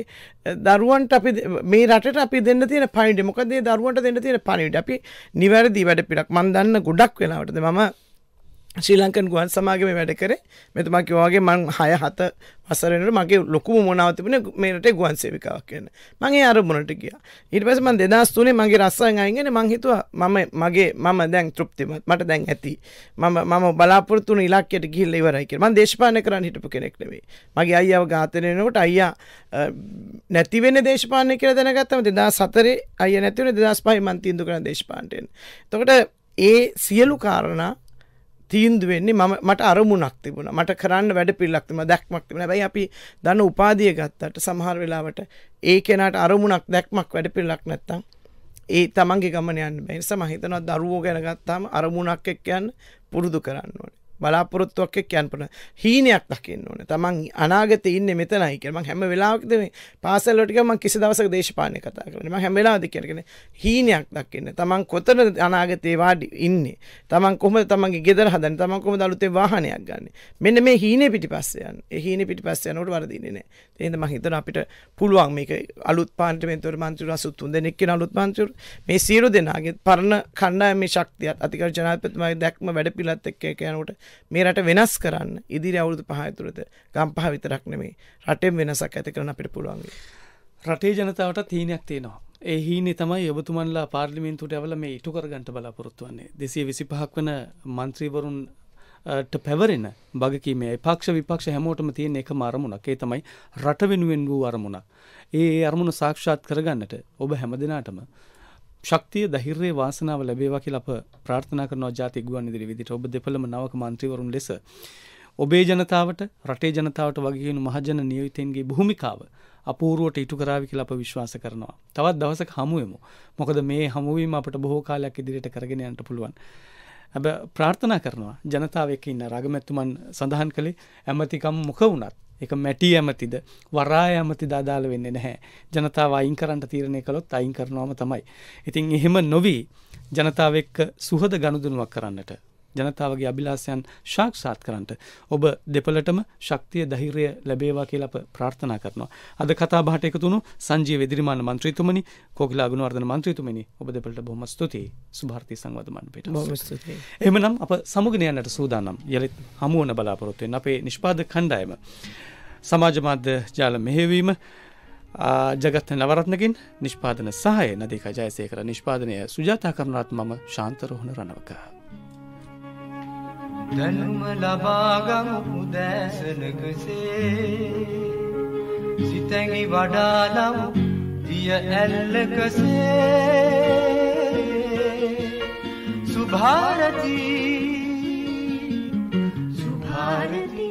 දරුවන්ට අපි මේ රට අපි දෙන්න තියෙන පයිඩ මොකදේ දරුවන්ට දෙන්න තියෙන පණිට අපි නිවැරදි වැඩ පිටක් මන්දන්න ගොඩක් වෙලාවටද මම ශ්‍රී ලංකන් ගුවන් සමාගම වැඩ කරේ මෙතුමා කිව්වාගේ මං 6 7 වසර වෙනකොට මගේ ලොකුම මොනාව තිබුණේ මේ රටේ ගුවන් සේවිකාවක් කියන. මම ඒ අරමුණට ගියා. ඊට පස්සේ මම 2003 මගේ රස්සෙන් අයින්ගෙන මං හිතුවා මම මගේ මම දැන් තෘප්තිමත් මට දැන් ඇති. මම මම බලාපොරොත්තු වුණු ඉලක්කයට ගිහිල්ලා ඉවරයි කියලා. මම දේශපාලනය කරන්න හිටපු කෙනෙක් නෙවෙයි. මගේ අයියාව ඝාතනය වෙනකොට අයියා නැති වෙන්නේ දේශපාලනය කියලා දැනගත්තම 2004 අයියා නැති වුණේ 2005 මං තීන්දුව කරන දේශපාලනට එන්න. එතකොට ඒ සියලු කාරණා තීන්දු වෙන්නේ මම මට අරමුණක් තිබුණ මට කරන්න වැඩ පිල්ලක්තිම දැක්මක් තිබෙන බැයි අපි දන්න උපාදිය ගත්තට සමහර වෙලාවට ඒ කෙනට අරමුණක් දැක්මක් වැඩ පිල්ලක් නැත්තම් ඒ තමන්ගේ ගමනයන්න බැනි සමහිතනත් දරුවෝ ගැන ගත්තාම අරමුණක් එක් යන්න පුරුදු කරන්න ඕන බලාපොරොත්තුවක් එක් යන්න පුළුවන් හීනයක් දකින්න ඕනේ තමන් අනාගතේ ඉන්නේ මෙතනයි කියලා මම හැම වෙලාවකද මේ පාසල් වලට මම කිසි දවසක දේශපාලනේ කතා කරන්නේ මම හැම වෙලාවෙදි කියන්නේ හීනයක් දකින්න තමන් කොතන අනාගතේ වාඩි ඉන්නේ තමන් කොහොමද තමන්ගේ ගෙදර හදන්නේ තමන් කොහොමද අලුතෙන් වාහනයක් ගන්නෙ මෙන්න මේ හීනේ පිටිපස්සේ යන්න ඒ හීනේ පිටිපස්සේ යනකොට වරදින්නේ නැහැ ඒ හින්දා මම හිතනවා අපිට පුළුවන් මේක අලුත් පාර්ලිමේන්තුවේ මන්ත්‍රීවරු 83 දෙනෙක් කියන අලුත් මන්ත්‍රීවරු මේ සියලු දෙනාගේ පරණ කණ්ඩායමේ ශක්තියත් අධිකරණ ජනාධිපතිතුමාගේ දැක්ම වැඩ පිළිලත් එක්ක යනකොට මේ රට වෙනස් කරන්න ඉදිරි අවුරුදු පහය තුරද ගම්පහ විතරක් නෙමේ රටෙන් වෙනසක් ඇති කරන අපිට පුළුවන් රටේ ජනතාවට තීනයක් තියෙනවා ඒ හීනේ තමයි ඔබතුමන්ලා පාර්ලිමින්තුට ඇවල මේ ඉටු කරගන්ට බලාපොරොත්තුවන්නේ දෙසේ විසි පහක් වන මන්ත්‍රීවරුන් ට පැවරෙන බගකීමේ පක්ෂ විපක්ෂ හැමෝටම තියෙන එක අරමුණක් ඒ තමයි රට වෙනුවෙන් වූ අරමුණක් ඒ අරමුණ සාක්ෂාත් කරගන්නට ඔබ හැම දෙනාටම ශක්තිය ධෛර්යය වාසනාව ලැබේවා කියලා අප ප්‍රාර්ථනා කරනවා ජාතික ගුවන් විදුලි විදිහට ඔබ දෙපළම නවක മന്ത്രിවරුන් ලෙස ඔබේ ජනතාවට රටේ ජනතාවට වගේ කියන මහජන නියෝජිතයන්ගේ භූමිකාව අපූර්වට ඉටු කරාවි කියලා අප විශ්වාස කරනවා. තවත් දවසක් හමු වෙමු. මොකද මේ හමුවීම අපට බොහෝ කාලයක් ඉදිරියට කරගෙන යන්න පුළුවන්. හැබ ප්‍රාර්ථනා කරනවා ජනතාව එක්ක ඉන්න රගමැතුමන් සඳහන් කළේ ඇමතිකම් මොක වුණත් එක මැටි ඇමතිද වරා ඇමතිද අදාළ වෙන්නේ නැහැ ජනතාව අයින් කරන්ට තීරණය කළොත් අයින් කරනවාම තමයි. ඉතින් එහෙම නොවී ජනතාව එක්ක සුහද ගනුදනුවක් කරන්නට ජනතාවගේ අභිලාෂයන් සාක්ෂාත් කරන්නට ඔබ දෙපළටම ශක්තිය ධෛර්යය ලැබේවා කියලා අප ප්‍රාර්ථනා කරනවා. අද කතා බහට එකතු වුණු සංජීව එදිරිමාන මන්ත්‍රීතුමනි, කෝකිලා ගුණවර්ධන මන්ත්‍රීතුමනි, ඔබ දෙපළට බොහොම ස්තුතියි. සුභාර්ථී සංවාද මණ්ඩපයට. බොහොම ස්තුතියි. එහෙමනම් අප සමුගෙන යන්නට සූදානම්. යලිත් හමු වන බලාපොරොත්තු වෙන අපේ නිෂ්පාදක කණ්ඩායම. සමාජ මාධ්‍ය ජාල මෙහෙවීම ජගත්ත නවරත්නකින් නිෂ්පාදන සහය නදීක ජයසේකර නිෂ්පාදනය සුජාතා කරනවත් මම ශාන්තරෝහණ රණවකා. දැනුම ලබාගමු උදෑසනකසේ සිතැඟි වඩාලමු දිය ඇල්ලකසේ සුභාරති සුභාරති